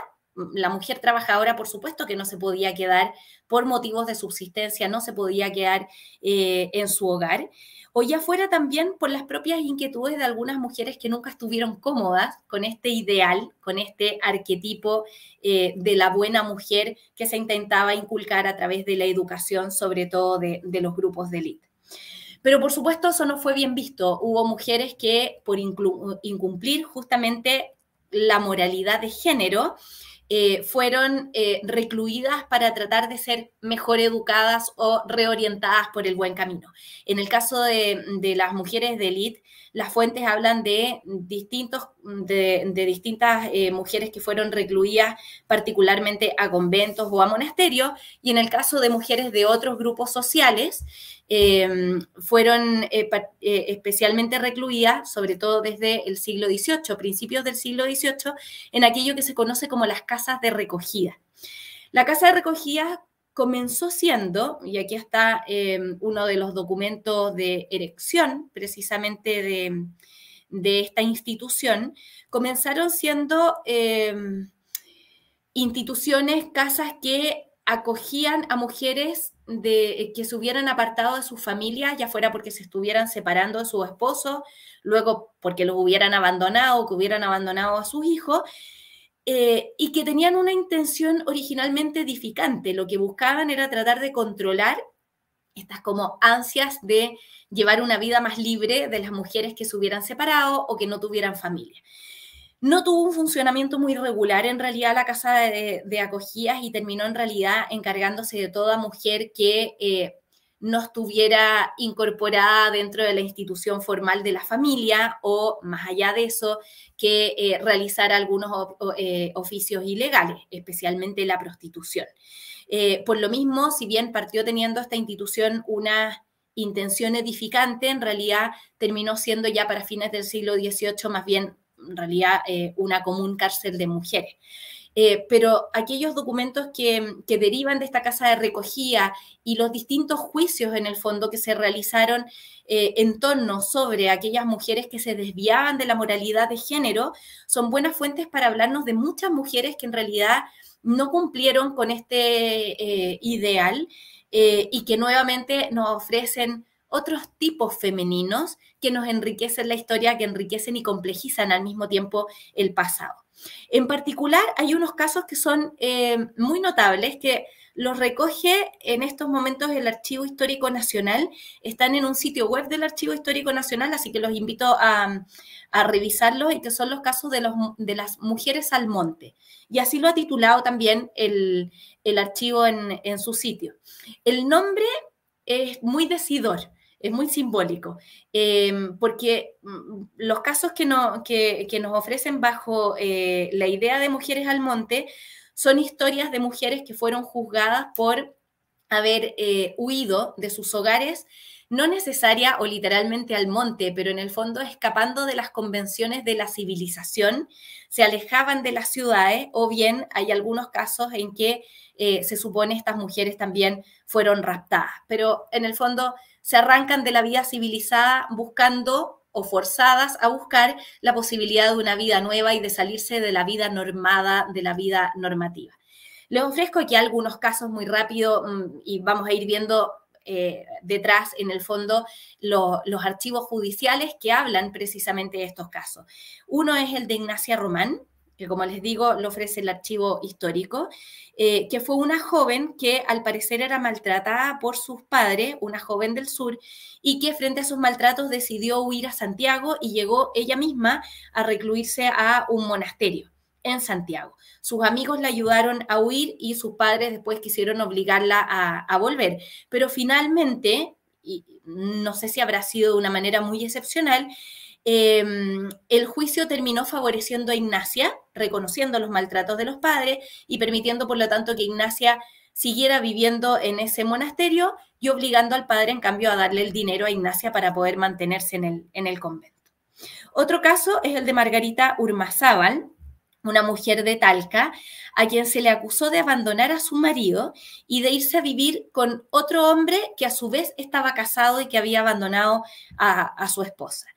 la mujer trabajadora, por supuesto, que no se podía quedar por motivos de subsistencia, no se podía quedar eh, en su hogar, o ya fuera también por las propias inquietudes de algunas mujeres que nunca estuvieron cómodas con este ideal, con este arquetipo eh, de la buena mujer que se intentaba inculcar a través de la educación, sobre todo de, de los grupos de élite. Pero por supuesto eso no fue bien visto. Hubo mujeres que por incumplir justamente la moralidad de género, eh, fueron eh, recluidas para tratar de ser mejor educadas o reorientadas por el buen camino. En el caso de, las mujeres de élite, las fuentes hablan de, distintos, de, distintas eh, mujeres que fueron recluidas particularmente a conventos o a monasterios, y en el caso de mujeres de otros grupos sociales, Em, fueron eh, eh, especialmente recluidas, sobre todo desde el siglo XVIII, principios del siglo XVIII, en aquello que se conoce como las casas de recogida. La casa de recogida comenzó siendo, y aquí está em, uno de los documentos de erección precisamente de esta institución, comenzaron siendo em, instituciones, casas que acogían a mujeres de eh, que se hubieran apartado de sus familias, ya fuera porque se estuvieran separando de su esposo, luego porque los hubieran abandonado, que hubieran abandonado a sus hijos, eh, y que tenían una intención originalmente edificante. Lo que buscaban era tratar de controlar estas como ansias de llevar una vida más libre de las mujeres que se hubieran separado o que no tuvieran familia. No tuvo un funcionamiento muy regular en realidad la casa de, acogidas y terminó en realidad encargándose de toda mujer que eh, no estuviera incorporada dentro de la institución formal de la familia o, más allá de eso, que eh, realizara algunos eh, oficios ilegales, especialmente la prostitución. por lo mismo, si bien partió teniendo esta institución una intención edificante, en realidad terminó siendo ya para fines del siglo XVIII más bien en realidad eh, una común cárcel de mujeres. Eh, pero aquellos documentos que, derivan de esta casa de recogida y los distintos juicios en el fondo que se realizaron eh, en torno sobre aquellas mujeres que se desviaban de la moralidad de género, son buenas fuentes para hablarnos de muchas mujeres que en realidad no cumplieron con este ideal y que nuevamente nos ofrecen otros tipos femeninos que nos enriquecen la historia, que enriquecen y complejizan al mismo tiempo el pasado. En particular, hay unos casos que son eh, muy notables que los recoge en estos momentos el Archivo Histórico Nacional. Están en un sitio web del Archivo Histórico Nacional, así que los invito a, revisarlos y que son los casos de, las mujeres al monte. Y así lo ha titulado también el, archivo en, en, su sitio. El nombre es muy decidor es muy simbólico, eh, porque mm, los casos que, nos ofrecen bajo eh, la idea de Mujeres al Monte son historias de mujeres que fueron juzgadas por haber eh, huido de sus hogares no necesaria o literalmente al monte, pero en el fondo escapando de las convenciones de la civilización, se alejaban de las ciudades o bien hay algunos casos en que eh, se supone estas mujeres también fueron raptadas, pero en el fondo se arrancan de la vida civilizada buscando o forzadas a buscar la posibilidad de una vida nueva y de salirse de la vida normada, de la vida normativa. Les ofrezco aquí algunos casos muy rápido mm, y vamos a ir viendo eh, detrás, en el fondo, los archivos judiciales que hablan precisamente de estos casos. Uno es el de Ignacia Román, que como les digo, lo ofrece el archivo histórico, eh, que fue una joven que al parecer era maltratada por sus padres, una joven del sur, y que frente a sus maltratos decidió huir a Santiago y llegó ella misma a recluirse a un monasterio en Santiago. Sus amigos la ayudaron a huir y sus padres después quisieron obligarla a, volver. Pero finalmente, y no sé si habrá sido de una manera muy excepcional, em, el juicio terminó favoreciendo a Ignacia, reconociendo los maltratos de los padres y permitiendo, por lo tanto, que Ignacia siguiera viviendo en ese monasterio y obligando al padre, en cambio, a darle el dinero a Ignacia para poder mantenerse en el, en el convento. Otro caso es el de Margarita Urmazábal, una mujer de Talca, a quien se le acusó de abandonar a su marido y de irse a vivir con otro hombre que a su vez estaba casado y que había abandonado a, su esposa.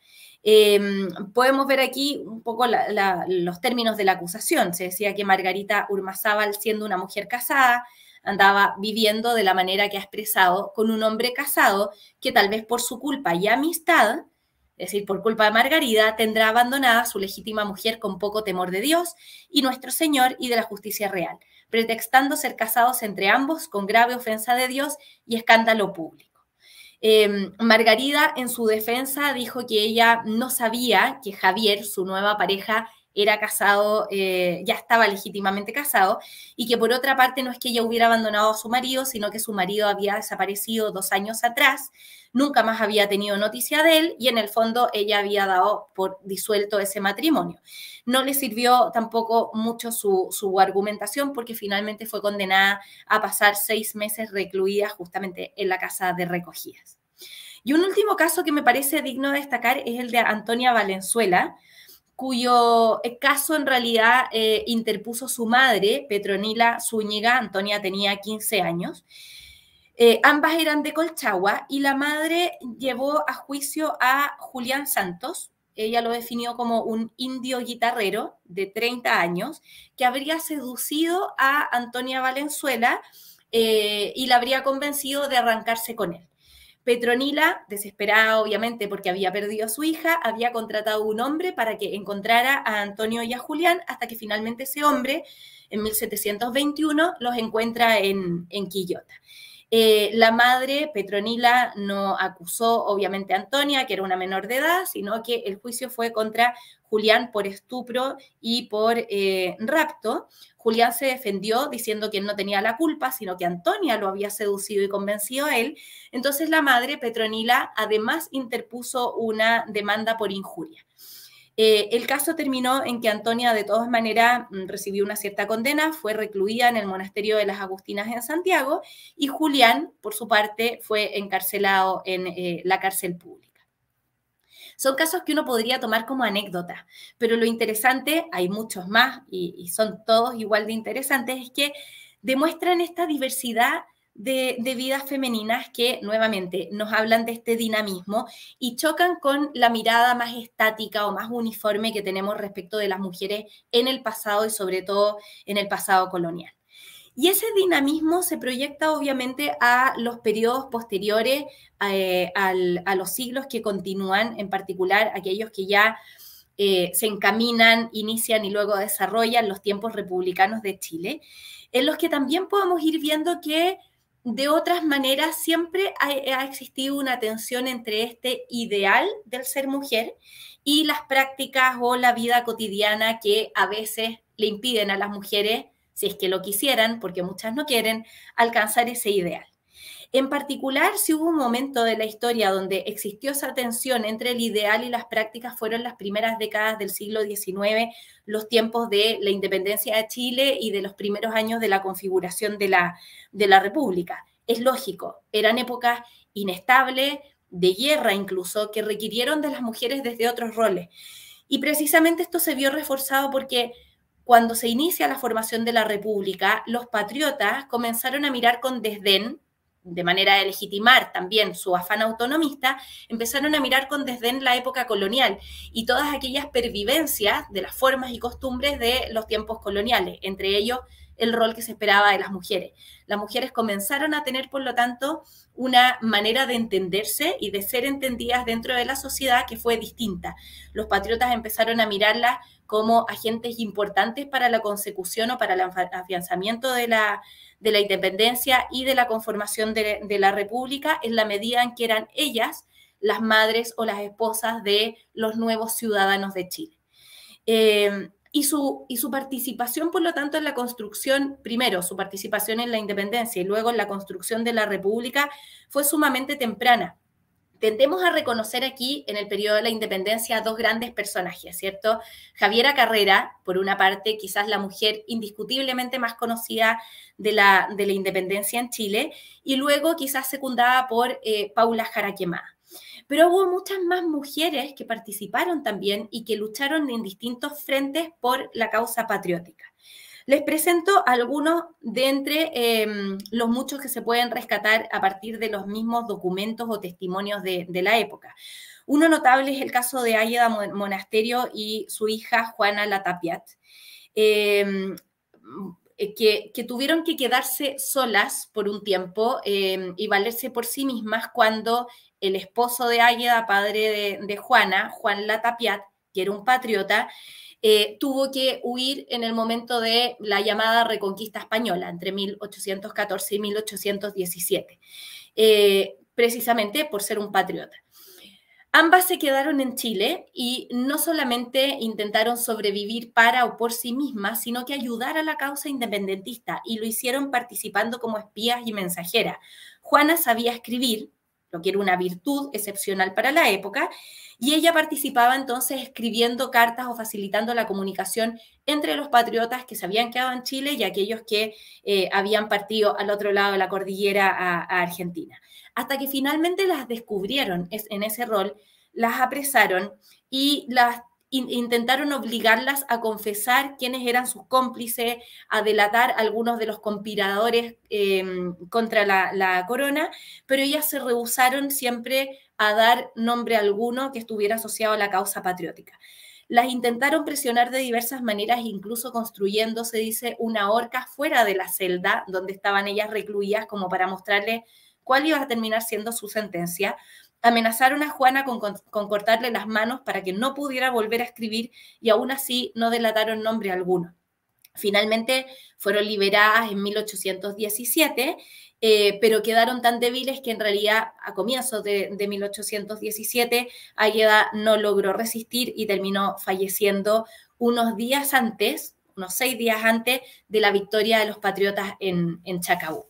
Em, podemos ver aquí un poco los términos de la acusación. Se decía que Margarita Urmazábal, siendo una mujer casada, andaba viviendo de la manera que ha expresado con un hombre casado que tal vez por su culpa y amistad es decir, por culpa de Margarida tendrá abandonada su legítima mujer con poco temor de Dios y nuestro Señor y de la justicia real, pretextando ser casados entre ambos con grave ofensa de Dios y escándalo público. Em, Margarida en su defensa dijo que ella no sabía que Javier, su nueva pareja, era casado, eh, ya estaba legítimamente casado, y que por otra parte no es que ella hubiera abandonado a su marido, sino que su marido había desaparecido dos años atrás, nunca más había tenido noticia de él y en el fondo ella había dado por disuelto ese matrimonio. No le sirvió tampoco mucho su, su argumentación porque finalmente fue condenada a pasar seis meses recluida justamente en la casa de recogidas. Y un último caso que me parece digno de destacar es el de Antonia Valenzuela, cuyo caso en realidad eh, interpuso su madre, Petronila Zúñiga, Antonia tenía 15 años. Eh, ambas eran de Colchagua y la madre llevó a juicio a Julián Santos, ella lo definió como un indio guitarrero de 30 años, que habría seducido a Antonia Valenzuela eh, y la habría convencido de arrancarse con él. Petronila, desesperada obviamente porque había perdido a su hija, había contratado un hombre para que encontrara a Antonio y a Julián hasta que finalmente ese hombre, en 1721, los encuentra en, en Quillota. Eh, la madre, Petronila, no acusó obviamente a Antonia, que era una menor de edad, sino que el juicio fue contra Julián por estupro y por eh, rapto. Julián se defendió diciendo que él no tenía la culpa, sino que Antonia lo había seducido y convencido a él. Entonces la madre, Petronila, además interpuso una demanda por injuria. Eh, el caso terminó en que Antonia, de todas maneras, mm, recibió una cierta condena, fue recluida en el monasterio de las Agustinas en Santiago y Julián, por su parte, fue encarcelado en eh, la cárcel pública. Son casos que uno podría tomar como anécdota, pero lo interesante, hay muchos más y, y son todos igual de interesantes, es que demuestran esta diversidad de, vidas femeninas que nuevamente nos hablan de este dinamismo y chocan con la mirada más estática o más uniforme que tenemos respecto de las mujeres en el pasado y sobre todo en el pasado colonial. Y ese dinamismo se proyecta obviamente a los periodos posteriores, eh, a los siglos que continúan, en particular aquellos que ya eh, se encaminan, inician y luego desarrollan los tiempos republicanos de Chile, en los que también podemos ir viendo que de otras maneras, siempre ha, existido una tensión entre este ideal del ser mujer y las prácticas o la vida cotidiana que a veces le impiden a las mujeres, si es que lo quisieran, porque muchas no quieren, alcanzar ese ideal. En particular, si hubo un momento de la historia donde existió esa tensión entre el ideal y las prácticas, fueron las primeras décadas del siglo XIX, los tiempos de la independencia de Chile y de los primeros años de la configuración de la, de la República. Es lógico, eran épocas inestables, de guerra incluso, que requirieron de las mujeres desde otros roles. Y precisamente esto se vio reforzado porque cuando se inicia la formación de la República, los patriotas comenzaron a mirar con desdén de manera de legitimar también su afán autonomista, empezaron a mirar con desdén la época colonial y todas aquellas pervivencias de las formas y costumbres de los tiempos coloniales, entre ellos el rol que se esperaba de las mujeres. Las mujeres comenzaron a tener, por lo tanto, una manera de entenderse y de ser entendidas dentro de la sociedad que fue distinta. Los patriotas empezaron a mirarlas como agentes importantes para la consecución o para el afianzamiento de la de la independencia y de la conformación de, la República en la medida en que eran ellas las madres o las esposas de los nuevos ciudadanos de Chile. Eh, y, su, y su participación, por lo tanto, en la construcción, primero, su participación en la independencia y luego en la construcción de la República fue sumamente temprana tendemos a reconocer aquí en el periodo de la independencia dos grandes personajes, ¿cierto? Javiera Carrera, por una parte, quizás la mujer indiscutiblemente más conocida de la, de la independencia en Chile, y luego quizás secundada por eh, Paula Jaraquemá. Pero hubo muchas más mujeres que participaron también y que lucharon en distintos frentes por la causa patriótica. Les presento algunos de entre em, los muchos que se pueden rescatar a partir de los mismos documentos o testimonios de, la época. Uno notable es el caso de Águeda Monasterio y su hija Juana Latapiat, em, eh, que, tuvieron que quedarse solas por un tiempo em, y valerse por sí mismas cuando el esposo de Águeda, padre de, de Juana, Juan Latapiat, que era un patriota, eh, tuvo que huir en el momento de la llamada Reconquista Española, entre 1814 y 1817, eh, precisamente por ser un patriota. Ambas se quedaron en Chile y no solamente intentaron sobrevivir para o por sí mismas, sino que ayudar a la causa independentista y lo hicieron participando como espías y mensajeras. Juana sabía escribir, lo que era una virtud excepcional para la época, y ella participaba entonces escribiendo cartas o facilitando la comunicación entre los patriotas que se habían quedado en Chile y aquellos que eh, habían partido al otro lado de la cordillera a, a Argentina. Hasta que finalmente las descubrieron en ese rol, las apresaron y las intentaron obligarlas a confesar quiénes eran sus cómplices, a delatar algunos de los conspiradores em, contra la, la, corona, pero ellas se rehusaron siempre a dar nombre alguno que estuviera asociado a la causa patriótica. Las intentaron presionar de diversas maneras, incluso construyendo, se dice, una horca fuera de la celda donde estaban ellas recluidas como para mostrarle cuál iba a terminar siendo su sentencia. Amenazaron a Juana con, cortarle las manos para que no pudiera volver a escribir y aún así no delataron nombre alguno. Finalmente fueron liberadas en 1817, eh, pero quedaron tan débiles que en realidad a comienzos de, 1817 Águeda no logró resistir y terminó falleciendo unos días antes, unos seis días antes de la victoria de los patriotas en, en Chacabú.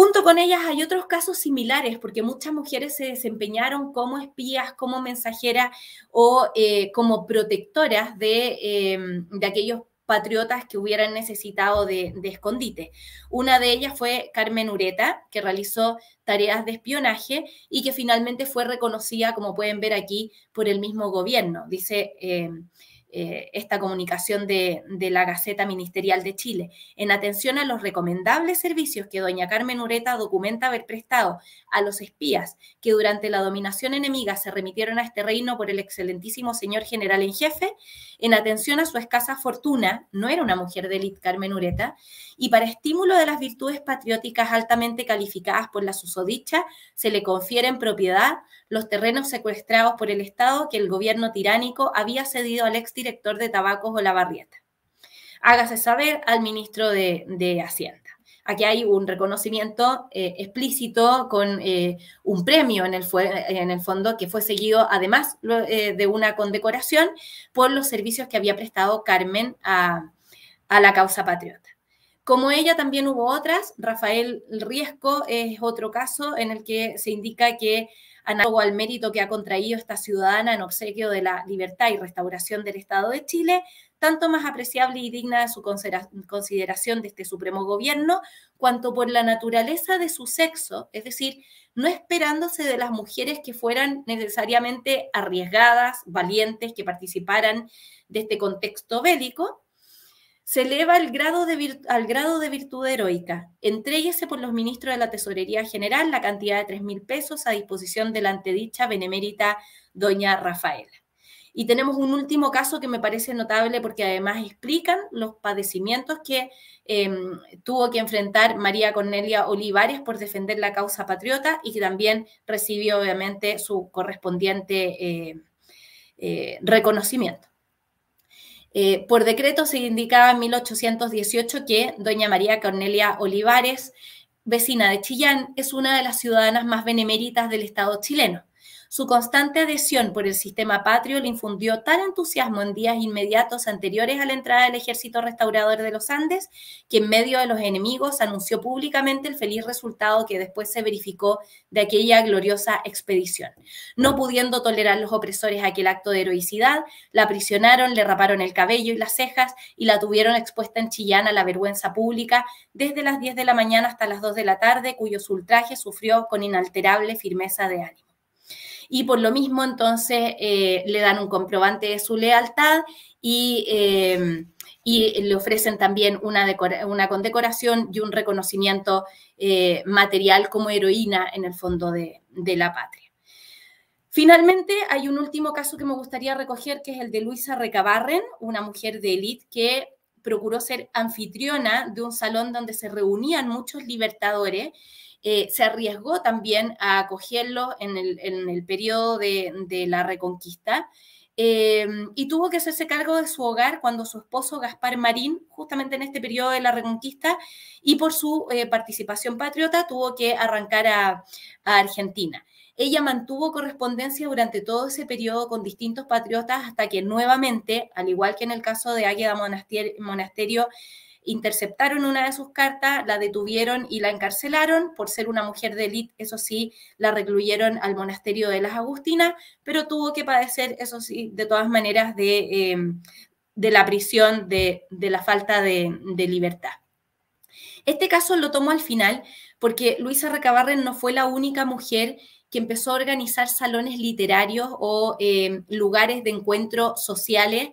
Junto con ellas hay otros casos similares, porque muchas mujeres se desempeñaron como espías, como mensajeras o eh, como protectoras em, de, aquellos patriotas que hubieran necesitado de, escondite. Una de ellas fue Carmen Ureta, que realizó tareas de espionaje y que finalmente fue reconocida, como pueden ver aquí, por el mismo gobierno. Dice em, eh, esta comunicación de, la Gaceta Ministerial de Chile, en atención a los recomendables servicios que doña Carmen Ureta documenta haber prestado a los espías que durante la dominación enemiga se remitieron a este reino por el excelentísimo señor general en jefe, en atención a su escasa fortuna, no era una mujer de élite Carmen Ureta, y para estímulo de las virtudes patrióticas altamente calificadas por la susodicha, se le confieren propiedad los terrenos secuestrados por el Estado que el gobierno tiránico había cedido al exdirector de Tabacos Olavarrieta. Hágase saber al ministro de, Hacienda. Aquí hay un reconocimiento eh, explícito con eh, un premio en el, en el, fondo que fue seguido además eh, de una condecoración por los servicios que había prestado Carmen a, a la causa patriota. Como ella también hubo otras, Rafael Riesco es otro caso en el que se indica que análogo al mérito que ha contraído esta ciudadana en obsequio de la libertad y restauración del Estado de Chile, tanto más apreciable y digna de su consideración de este supremo gobierno, cuanto por la naturaleza de su sexo, es decir, no esperándose de las mujeres que fueran necesariamente arriesgadas, valientes, que participaran de este contexto bélico, se eleva grado de al grado de virtud heroica. Entréguese por los ministros de la Tesorería General la cantidad de 3.000 mil pesos a disposición de la antedicha benemérita doña Rafaela. Y tenemos un último caso que me parece notable porque además explican los padecimientos que em, tuvo que enfrentar María Cornelia Olivares por defender la causa patriota y que también recibió obviamente su correspondiente eh, eh, reconocimiento. Eh, por decreto se indicaba en 1818 que doña María Cornelia Olivares, vecina de Chillán, es una de las ciudadanas más beneméritas del Estado chileno. Su constante adhesión por el sistema patrio le infundió tal entusiasmo en días inmediatos anteriores a la entrada del ejército restaurador de los Andes, que en medio de los enemigos anunció públicamente el feliz resultado que después se verificó de aquella gloriosa expedición. No pudiendo tolerar los opresores aquel acto de heroicidad, la prisionaron, le raparon el cabello y las cejas y la tuvieron expuesta en Chillán a la vergüenza pública desde las 10 de la mañana hasta las 2 de la tarde, cuyos ultrajes sufrió con inalterable firmeza de ánimo y por lo mismo entonces eh, le dan un comprobante de su lealtad y, eh, le ofrecen también una, condecoración y un reconocimiento eh, material como heroína en el fondo de, de la patria. Finalmente, hay un último caso que me gustaría recoger, que es el de Luisa Recabarren, una mujer de élite que procuró ser anfitriona de un salón donde se reunían muchos libertadores eh, se arriesgó también a acogerlo en el, periodo de, la reconquista. Eh, y tuvo que hacerse cargo de su hogar cuando su esposo Gaspar Marín, justamente en este periodo de la Reconquista, y por su eh, participación patriota, tuvo que arrancar a, Argentina. Ella mantuvo correspondencia durante todo ese periodo con distintos patriotas hasta que nuevamente, al igual que en el caso de Águeda Monasterio interceptaron una de sus cartas, la detuvieron y la encarcelaron. Por ser una mujer de élite, eso sí, la recluyeron al monasterio de las Agustinas, pero tuvo que padecer, eso sí, de todas maneras, de, em, la prisión, de, la falta de, libertad. Este caso lo tomo al final porque Luisa Recabarren no fue la única mujer que empezó a organizar salones literarios o em, lugares de encuentro sociales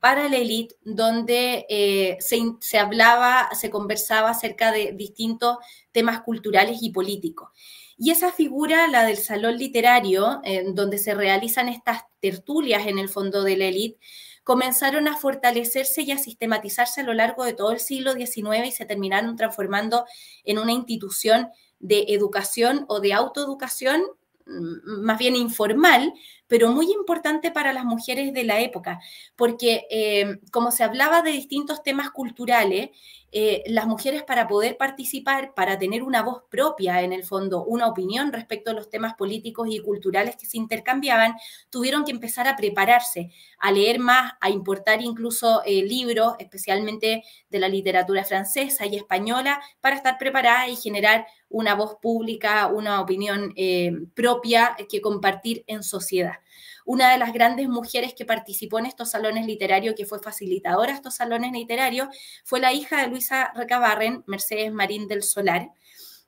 para la élite, donde eh, se, hablaba, se conversaba acerca de distintos temas culturales y políticos. Y esa figura, la del salón literario, donde se realizan estas tertulias en el fondo de la élite, comenzaron a fortalecerse y a sistematizarse a lo largo de todo el siglo XIX y se terminaron transformando en una institución de educación o de autoeducación más bien informal, pero muy importante para las mujeres de la época, porque eh, como se hablaba de distintos temas culturales eh, las mujeres para poder participar, para tener una voz propia, en el fondo, una opinión respecto a los temas políticos y culturales que se intercambiaban, tuvieron que empezar a prepararse, a leer más, a importar incluso eh, libros, especialmente de la literatura francesa y española, para estar preparadas y generar una voz pública, una opinión eh, propia que compartir en sociedad una de las grandes mujeres que participó en estos salones literarios, que fue facilitadora de estos salones literarios, fue la hija de Luisa Recabarren, Mercedes Marín del Solar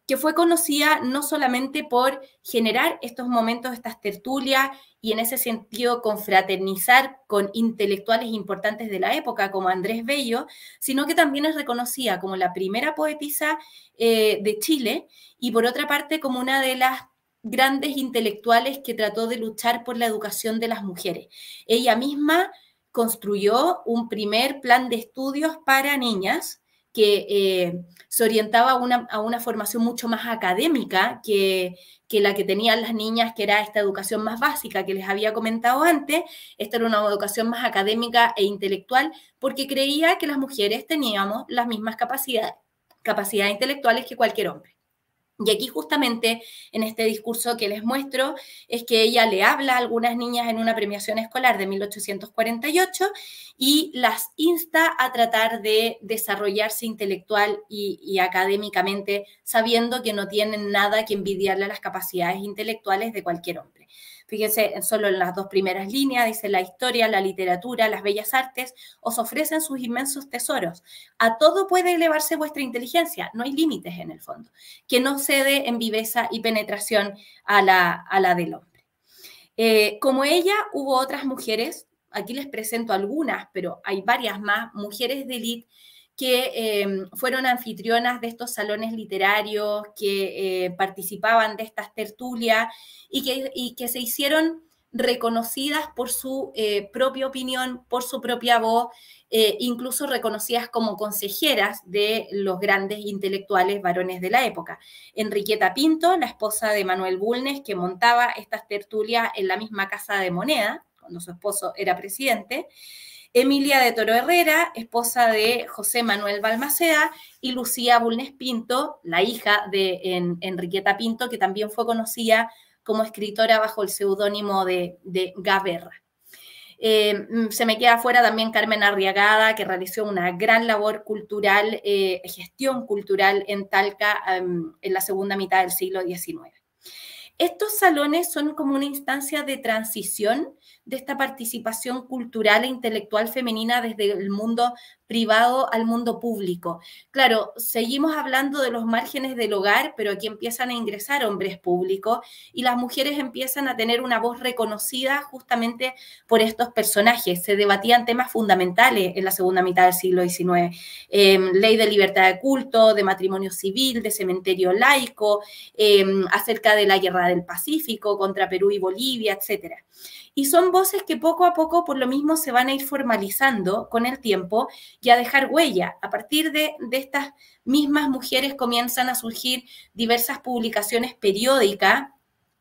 que fue conocida no solamente por generar estos momentos, estas tertulias, y en ese sentido confraternizar con intelectuales importantes de la época, como Andrés Bello, sino que también es reconocida como la primera poetisa eh, de Chile y por otra parte como una de las grandes intelectuales que trató de luchar por la educación de las mujeres. Ella misma construyó un primer plan de estudios para niñas que eh, se orientaba a una, a una, formación mucho más académica que, la que tenían las niñas, que era esta educación más básica que les había comentado antes. Esta era una educación más académica e intelectual porque creía que las mujeres teníamos las mismas capacidades, capacidades intelectuales que cualquier hombre. Y aquí justamente en este discurso que les muestro es que ella le habla a algunas niñas en una premiación escolar de 1848 y las insta a tratar de desarrollarse intelectual y, académicamente sabiendo que no tienen nada que envidiarle a las capacidades intelectuales de cualquier hombre. Fíjense solo en las dos primeras líneas, dice la historia, la literatura, las bellas artes, os ofrecen sus inmensos tesoros. A todo puede elevarse vuestra inteligencia, no hay límites en el fondo, que no cede en viveza y penetración a la, del hombre. Eh, como ella, hubo otras mujeres, aquí les presento algunas, pero hay varias más, mujeres de élite que em, fueron anfitrionas de estos salones literarios, que eh, participaban de estas tertulias y que, se hicieron reconocidas por su eh, propia opinión, por su propia voz, eh, incluso reconocidas como consejeras de los grandes intelectuales varones de la época. Enriqueta Pinto, la esposa de Manuel Bulnes, que montaba estas tertulias en la misma Casa de Moneda, cuando su esposo era presidente, Emilia de Toro Herrera, esposa de José Manuel Balmaceda, y Lucía Bulnes Pinto, la hija de Enriqueta Pinto, que también fue conocida como escritora bajo el seudónimo de, de eh, mm, se me queda afuera también Carmen Arriagada, que realizó una gran labor cultural, eh, gestión cultural en Talca em, en la segunda mitad del siglo XIX. Estos salones son como una instancia de transición de esta participación cultural e intelectual femenina desde el mundo privado al mundo público. Claro, seguimos hablando de los márgenes del hogar, pero aquí empiezan a ingresar hombres públicos y las mujeres empiezan a tener una voz reconocida justamente por estos personajes. Se debatían temas fundamentales en la segunda mitad del siglo XIX. Em, ley de libertad de culto, de matrimonio civil, de cementerio laico, em, acerca de la guerra del Pacífico contra Perú y Bolivia, etcétera y son voces que poco a poco por lo mismo se van a ir formalizando con el tiempo y a dejar huella. A partir de, estas mismas mujeres comienzan a surgir diversas publicaciones periódicas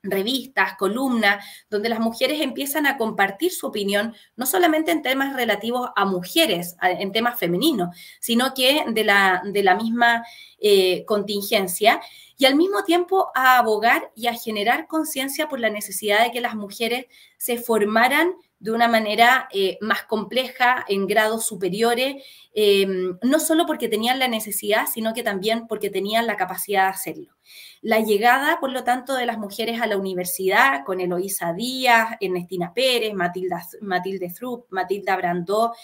revistas, columnas, donde las mujeres empiezan a compartir su opinión, no solamente en temas relativos a mujeres, en temas femeninos, sino que de la, de la misma eh, contingencia, y al mismo tiempo a abogar y a generar conciencia por la necesidad de que las mujeres se formaran de una manera eh, más compleja, en grados superiores Em, no solo porque tenían la necesidad, sino que también porque tenían la capacidad de hacerlo. La llegada, por lo tanto, de las mujeres a la universidad, con Eloísa Díaz, Ernestina Pérez, Matilda, Matilde Thrupp, Matilda Brandó,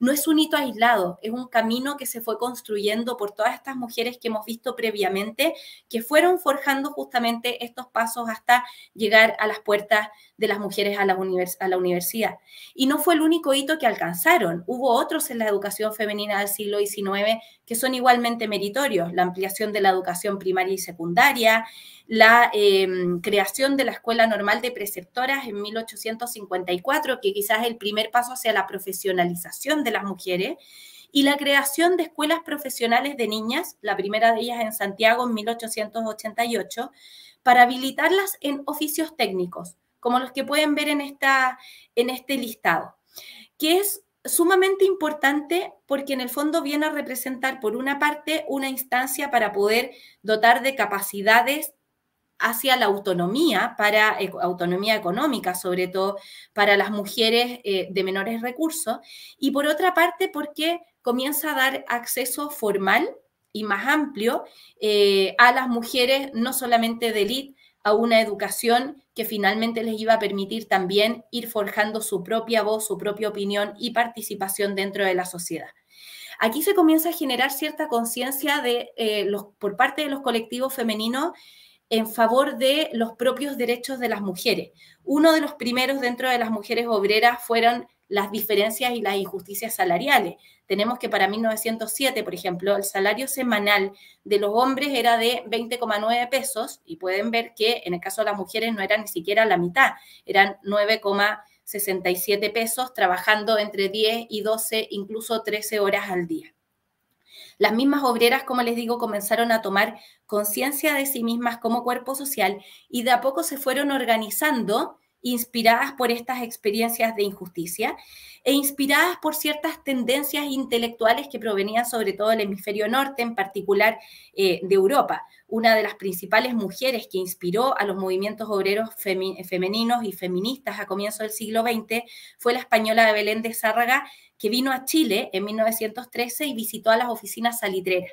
no es un hito aislado, es un camino que se fue construyendo por todas estas mujeres que hemos visto previamente, que fueron forjando justamente estos pasos hasta llegar a las puertas de las mujeres a la universidad. Y no fue el único hito que alcanzaron, hubo otros en la educación femenina del siglo XIX, que son igualmente meritorios, la ampliación de la educación primaria y secundaria, la em, creación de la Escuela Normal de Preceptoras en 1854, que quizás el primer paso hacia la profesionalización de las mujeres, y la creación de escuelas profesionales de niñas, la primera de ellas en Santiago en 1888, para habilitarlas en oficios técnicos, como los que pueden ver en, esta, en este listado, que es sumamente importante porque en el fondo viene a representar, por una parte, una instancia para poder dotar de capacidades hacia la autonomía, para autonomía económica, sobre todo para las mujeres eh, de menores recursos, y por otra parte, porque comienza a dar acceso formal y más amplio eh, a las mujeres no solamente de élite, a una educación que finalmente les iba a permitir también ir forjando su propia voz, su propia opinión y participación dentro de la sociedad. Aquí se comienza a generar cierta conciencia de eh, por parte de los colectivos femeninos en favor de los propios derechos de las mujeres. Uno de los primeros dentro de las mujeres obreras fueron las diferencias y las injusticias salariales. Tenemos que para 1907, por ejemplo, el salario semanal de los hombres era de 20,9 pesos y pueden ver que en el caso de las mujeres no era ni siquiera la mitad, eran 9,67 pesos trabajando entre 10 y 12, incluso 13 horas al día. Las mismas obreras, como les digo, comenzaron a tomar conciencia de sí mismas como cuerpo social y de a poco se fueron organizando inspiradas por estas experiencias de injusticia e inspiradas por ciertas tendencias intelectuales que provenían sobre todo del hemisferio norte, en particular eh, de Europa. Una de las principales mujeres que inspiró a los movimientos obreros femeninos y feministas a comienzos del siglo XX fue la española de Belén de Sárraga, que vino a Chile en 1913 y visitó a las oficinas salitreras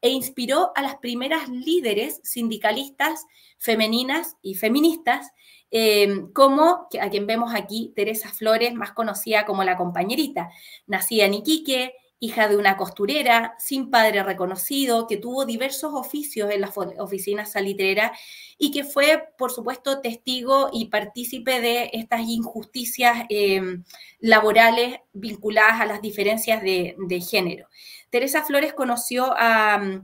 e inspiró a las primeras líderes sindicalistas femeninas y feministas Em, como a quien vemos aquí, Teresa Flores, más conocida como la compañerita, nacida en Iquique, hija de una costurera, sin padre reconocido, que tuvo diversos oficios en las oficinas salitreras y que fue, por supuesto, testigo y partícipe de estas injusticias em, laborales vinculadas a las diferencias de, género. Teresa Flores conoció a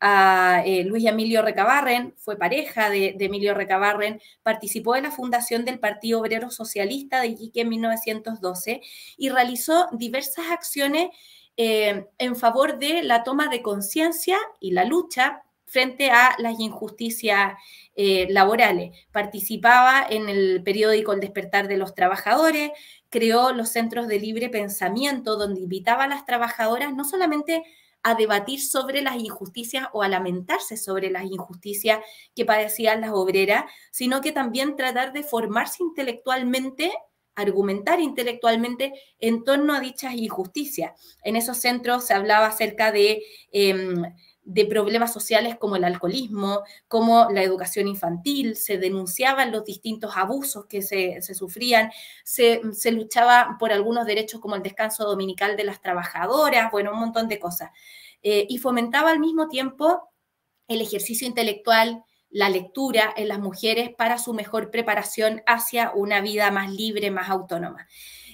a eh, Luis Emilio Recabarren, fue pareja de, Emilio Recabarren, participó de la fundación del Partido Obrero Socialista de Iquique en 1912 y realizó diversas acciones eh, en favor de la toma de conciencia y la lucha frente a las injusticias eh, laborales. Participaba en el periódico El despertar de los trabajadores, creó los centros de libre pensamiento donde invitaba a las trabajadoras no solamente a debatir sobre las injusticias o a lamentarse sobre las injusticias que padecían las obreras, sino que también tratar de formarse intelectualmente argumentar intelectualmente en torno a dichas injusticias. En esos centros se hablaba acerca de em, de problemas sociales como el alcoholismo, como la educación infantil, se denunciaban los distintos abusos que se, sufrían, se, luchaba por algunos derechos como el descanso dominical de las trabajadoras, bueno, un montón de cosas. Eh, y fomentaba al mismo tiempo el ejercicio intelectual, la lectura en las mujeres para su mejor preparación hacia una vida más libre, más autónoma.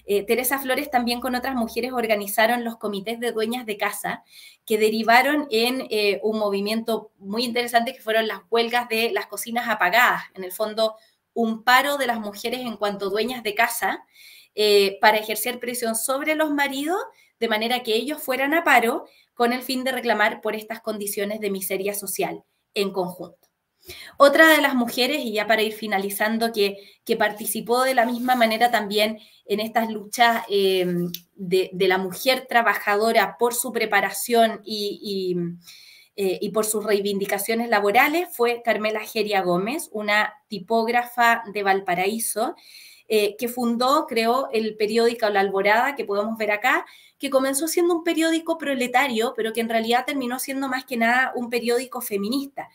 Eh, Teresa Flores también con otras mujeres organizaron los comités de dueñas de casa que derivaron en eh, un movimiento muy interesante que fueron las huelgas de las cocinas apagadas, en el fondo un paro de las mujeres en cuanto dueñas de casa eh, para ejercer presión sobre los maridos de manera que ellos fueran a paro con el fin de reclamar por estas condiciones de miseria social en conjunto. Otra de las mujeres, y ya para ir finalizando, que, participó de la misma manera también en estas luchas eh, de, la mujer trabajadora por su preparación eh, y, por sus reivindicaciones laborales, fue Carmela Geria Gómez, una tipógrafa de Valparaíso. Eh, que fundó, creó el periódico La Alborada, que podemos ver acá, que comenzó siendo un periódico proletario, pero que en realidad terminó siendo más que nada un periódico feminista.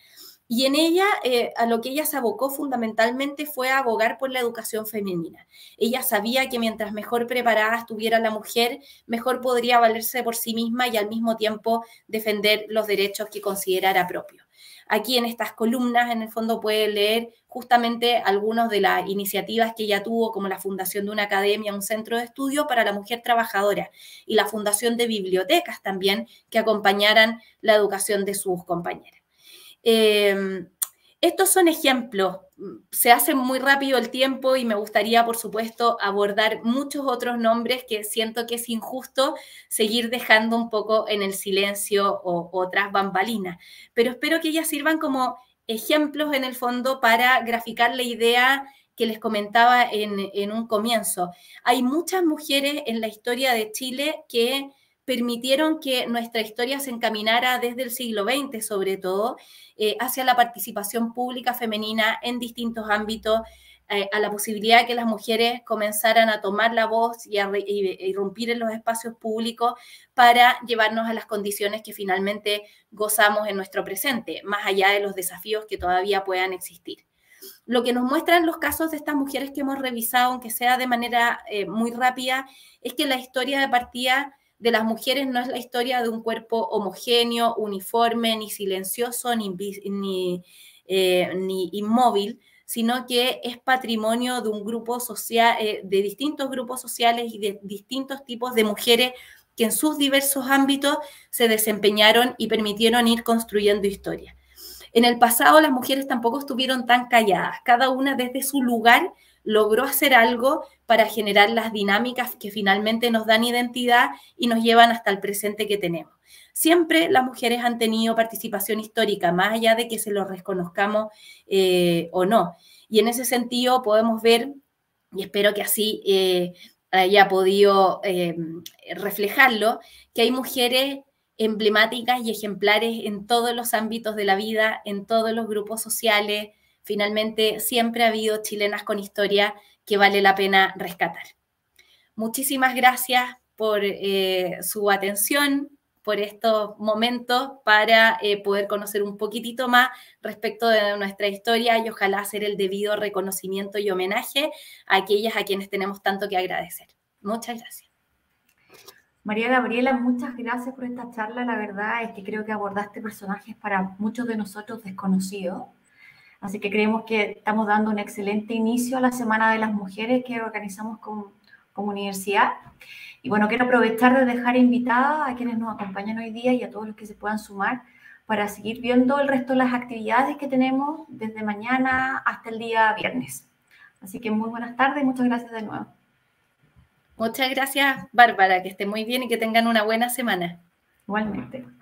Y en ella, eh, a lo que ella se abocó fundamentalmente fue a abogar por la educación femenina. Ella sabía que mientras mejor preparada estuviera la mujer, mejor podría valerse por sí misma y al mismo tiempo defender los derechos que considerara propios. Aquí en estas columnas, en el fondo, puede leer justamente algunas de las iniciativas que ella tuvo, como la fundación de una academia, un centro de estudio para la mujer trabajadora y la fundación de bibliotecas también que acompañaran la educación de sus compañeras. Em, estos son ejemplos. Se hace muy rápido el tiempo y me gustaría, por supuesto, abordar muchos otros nombres que siento que es injusto seguir dejando un poco en el silencio o, otras bambalinas. Pero espero que ellas sirvan como ejemplos en el fondo para graficar la idea que les comentaba en un comienzo. Hay muchas mujeres en la historia de Chile que permitieron que nuestra historia se encaminara desde el siglo XX, sobre todo, eh, hacia la participación pública femenina en distintos ámbitos, eh, a la posibilidad de que las mujeres comenzaran a tomar la voz y a, eh, irrumpir en los espacios públicos para llevarnos a las condiciones que finalmente gozamos en nuestro presente, más allá de los desafíos que todavía puedan existir. Lo que nos muestran los casos de estas mujeres que hemos revisado, aunque sea de manera muy rápida, es que la historia de partida de las mujeres no es la historia de un cuerpo homogéneo, uniforme, ni silencioso, ni, eh, ni, inmóvil, sino que es patrimonio de un grupo social, eh, de distintos grupos sociales y de distintos tipos de mujeres que en sus diversos ámbitos se desempeñaron y permitieron ir construyendo historia. En el pasado las mujeres tampoco estuvieron tan calladas, cada una desde su lugar logró hacer algo para generar las dinámicas que finalmente nos dan identidad y nos llevan hasta el presente que tenemos. Siempre las mujeres han tenido participación histórica, más allá de que se lo reconozcamos eh, o no. Y en ese sentido podemos ver, y espero que así eh, haya podido eh, reflejarlo, que hay mujeres emblemáticas y ejemplares en todos los ámbitos de la vida, en todos los grupos sociales, Finalmente, siempre ha habido chilenas con historia que vale la pena rescatar. Muchísimas gracias por eh, su atención, por estos momentos para eh, poder conocer un poquitito más respecto de nuestra historia y ojalá hacer el debido reconocimiento y homenaje a aquellas a quienes tenemos tanto que agradecer. Muchas gracias. María Gabriela, muchas gracias por esta charla. La verdad es que creo que abordaste personajes para muchos de nosotros desconocidos Así que creemos que estamos dando un excelente inicio a la Semana de las Mujeres que organizamos como, universidad. Y bueno, quiero aprovechar de dejar invitada a quienes nos acompañan hoy día y a todos los que se puedan sumar para seguir viendo el resto de las actividades que tenemos desde mañana hasta el día viernes. Así que muy buenas tardes y muchas gracias de nuevo. Muchas gracias, Bárbara. Que esté muy bien y que tengan una buena semana. Igualmente.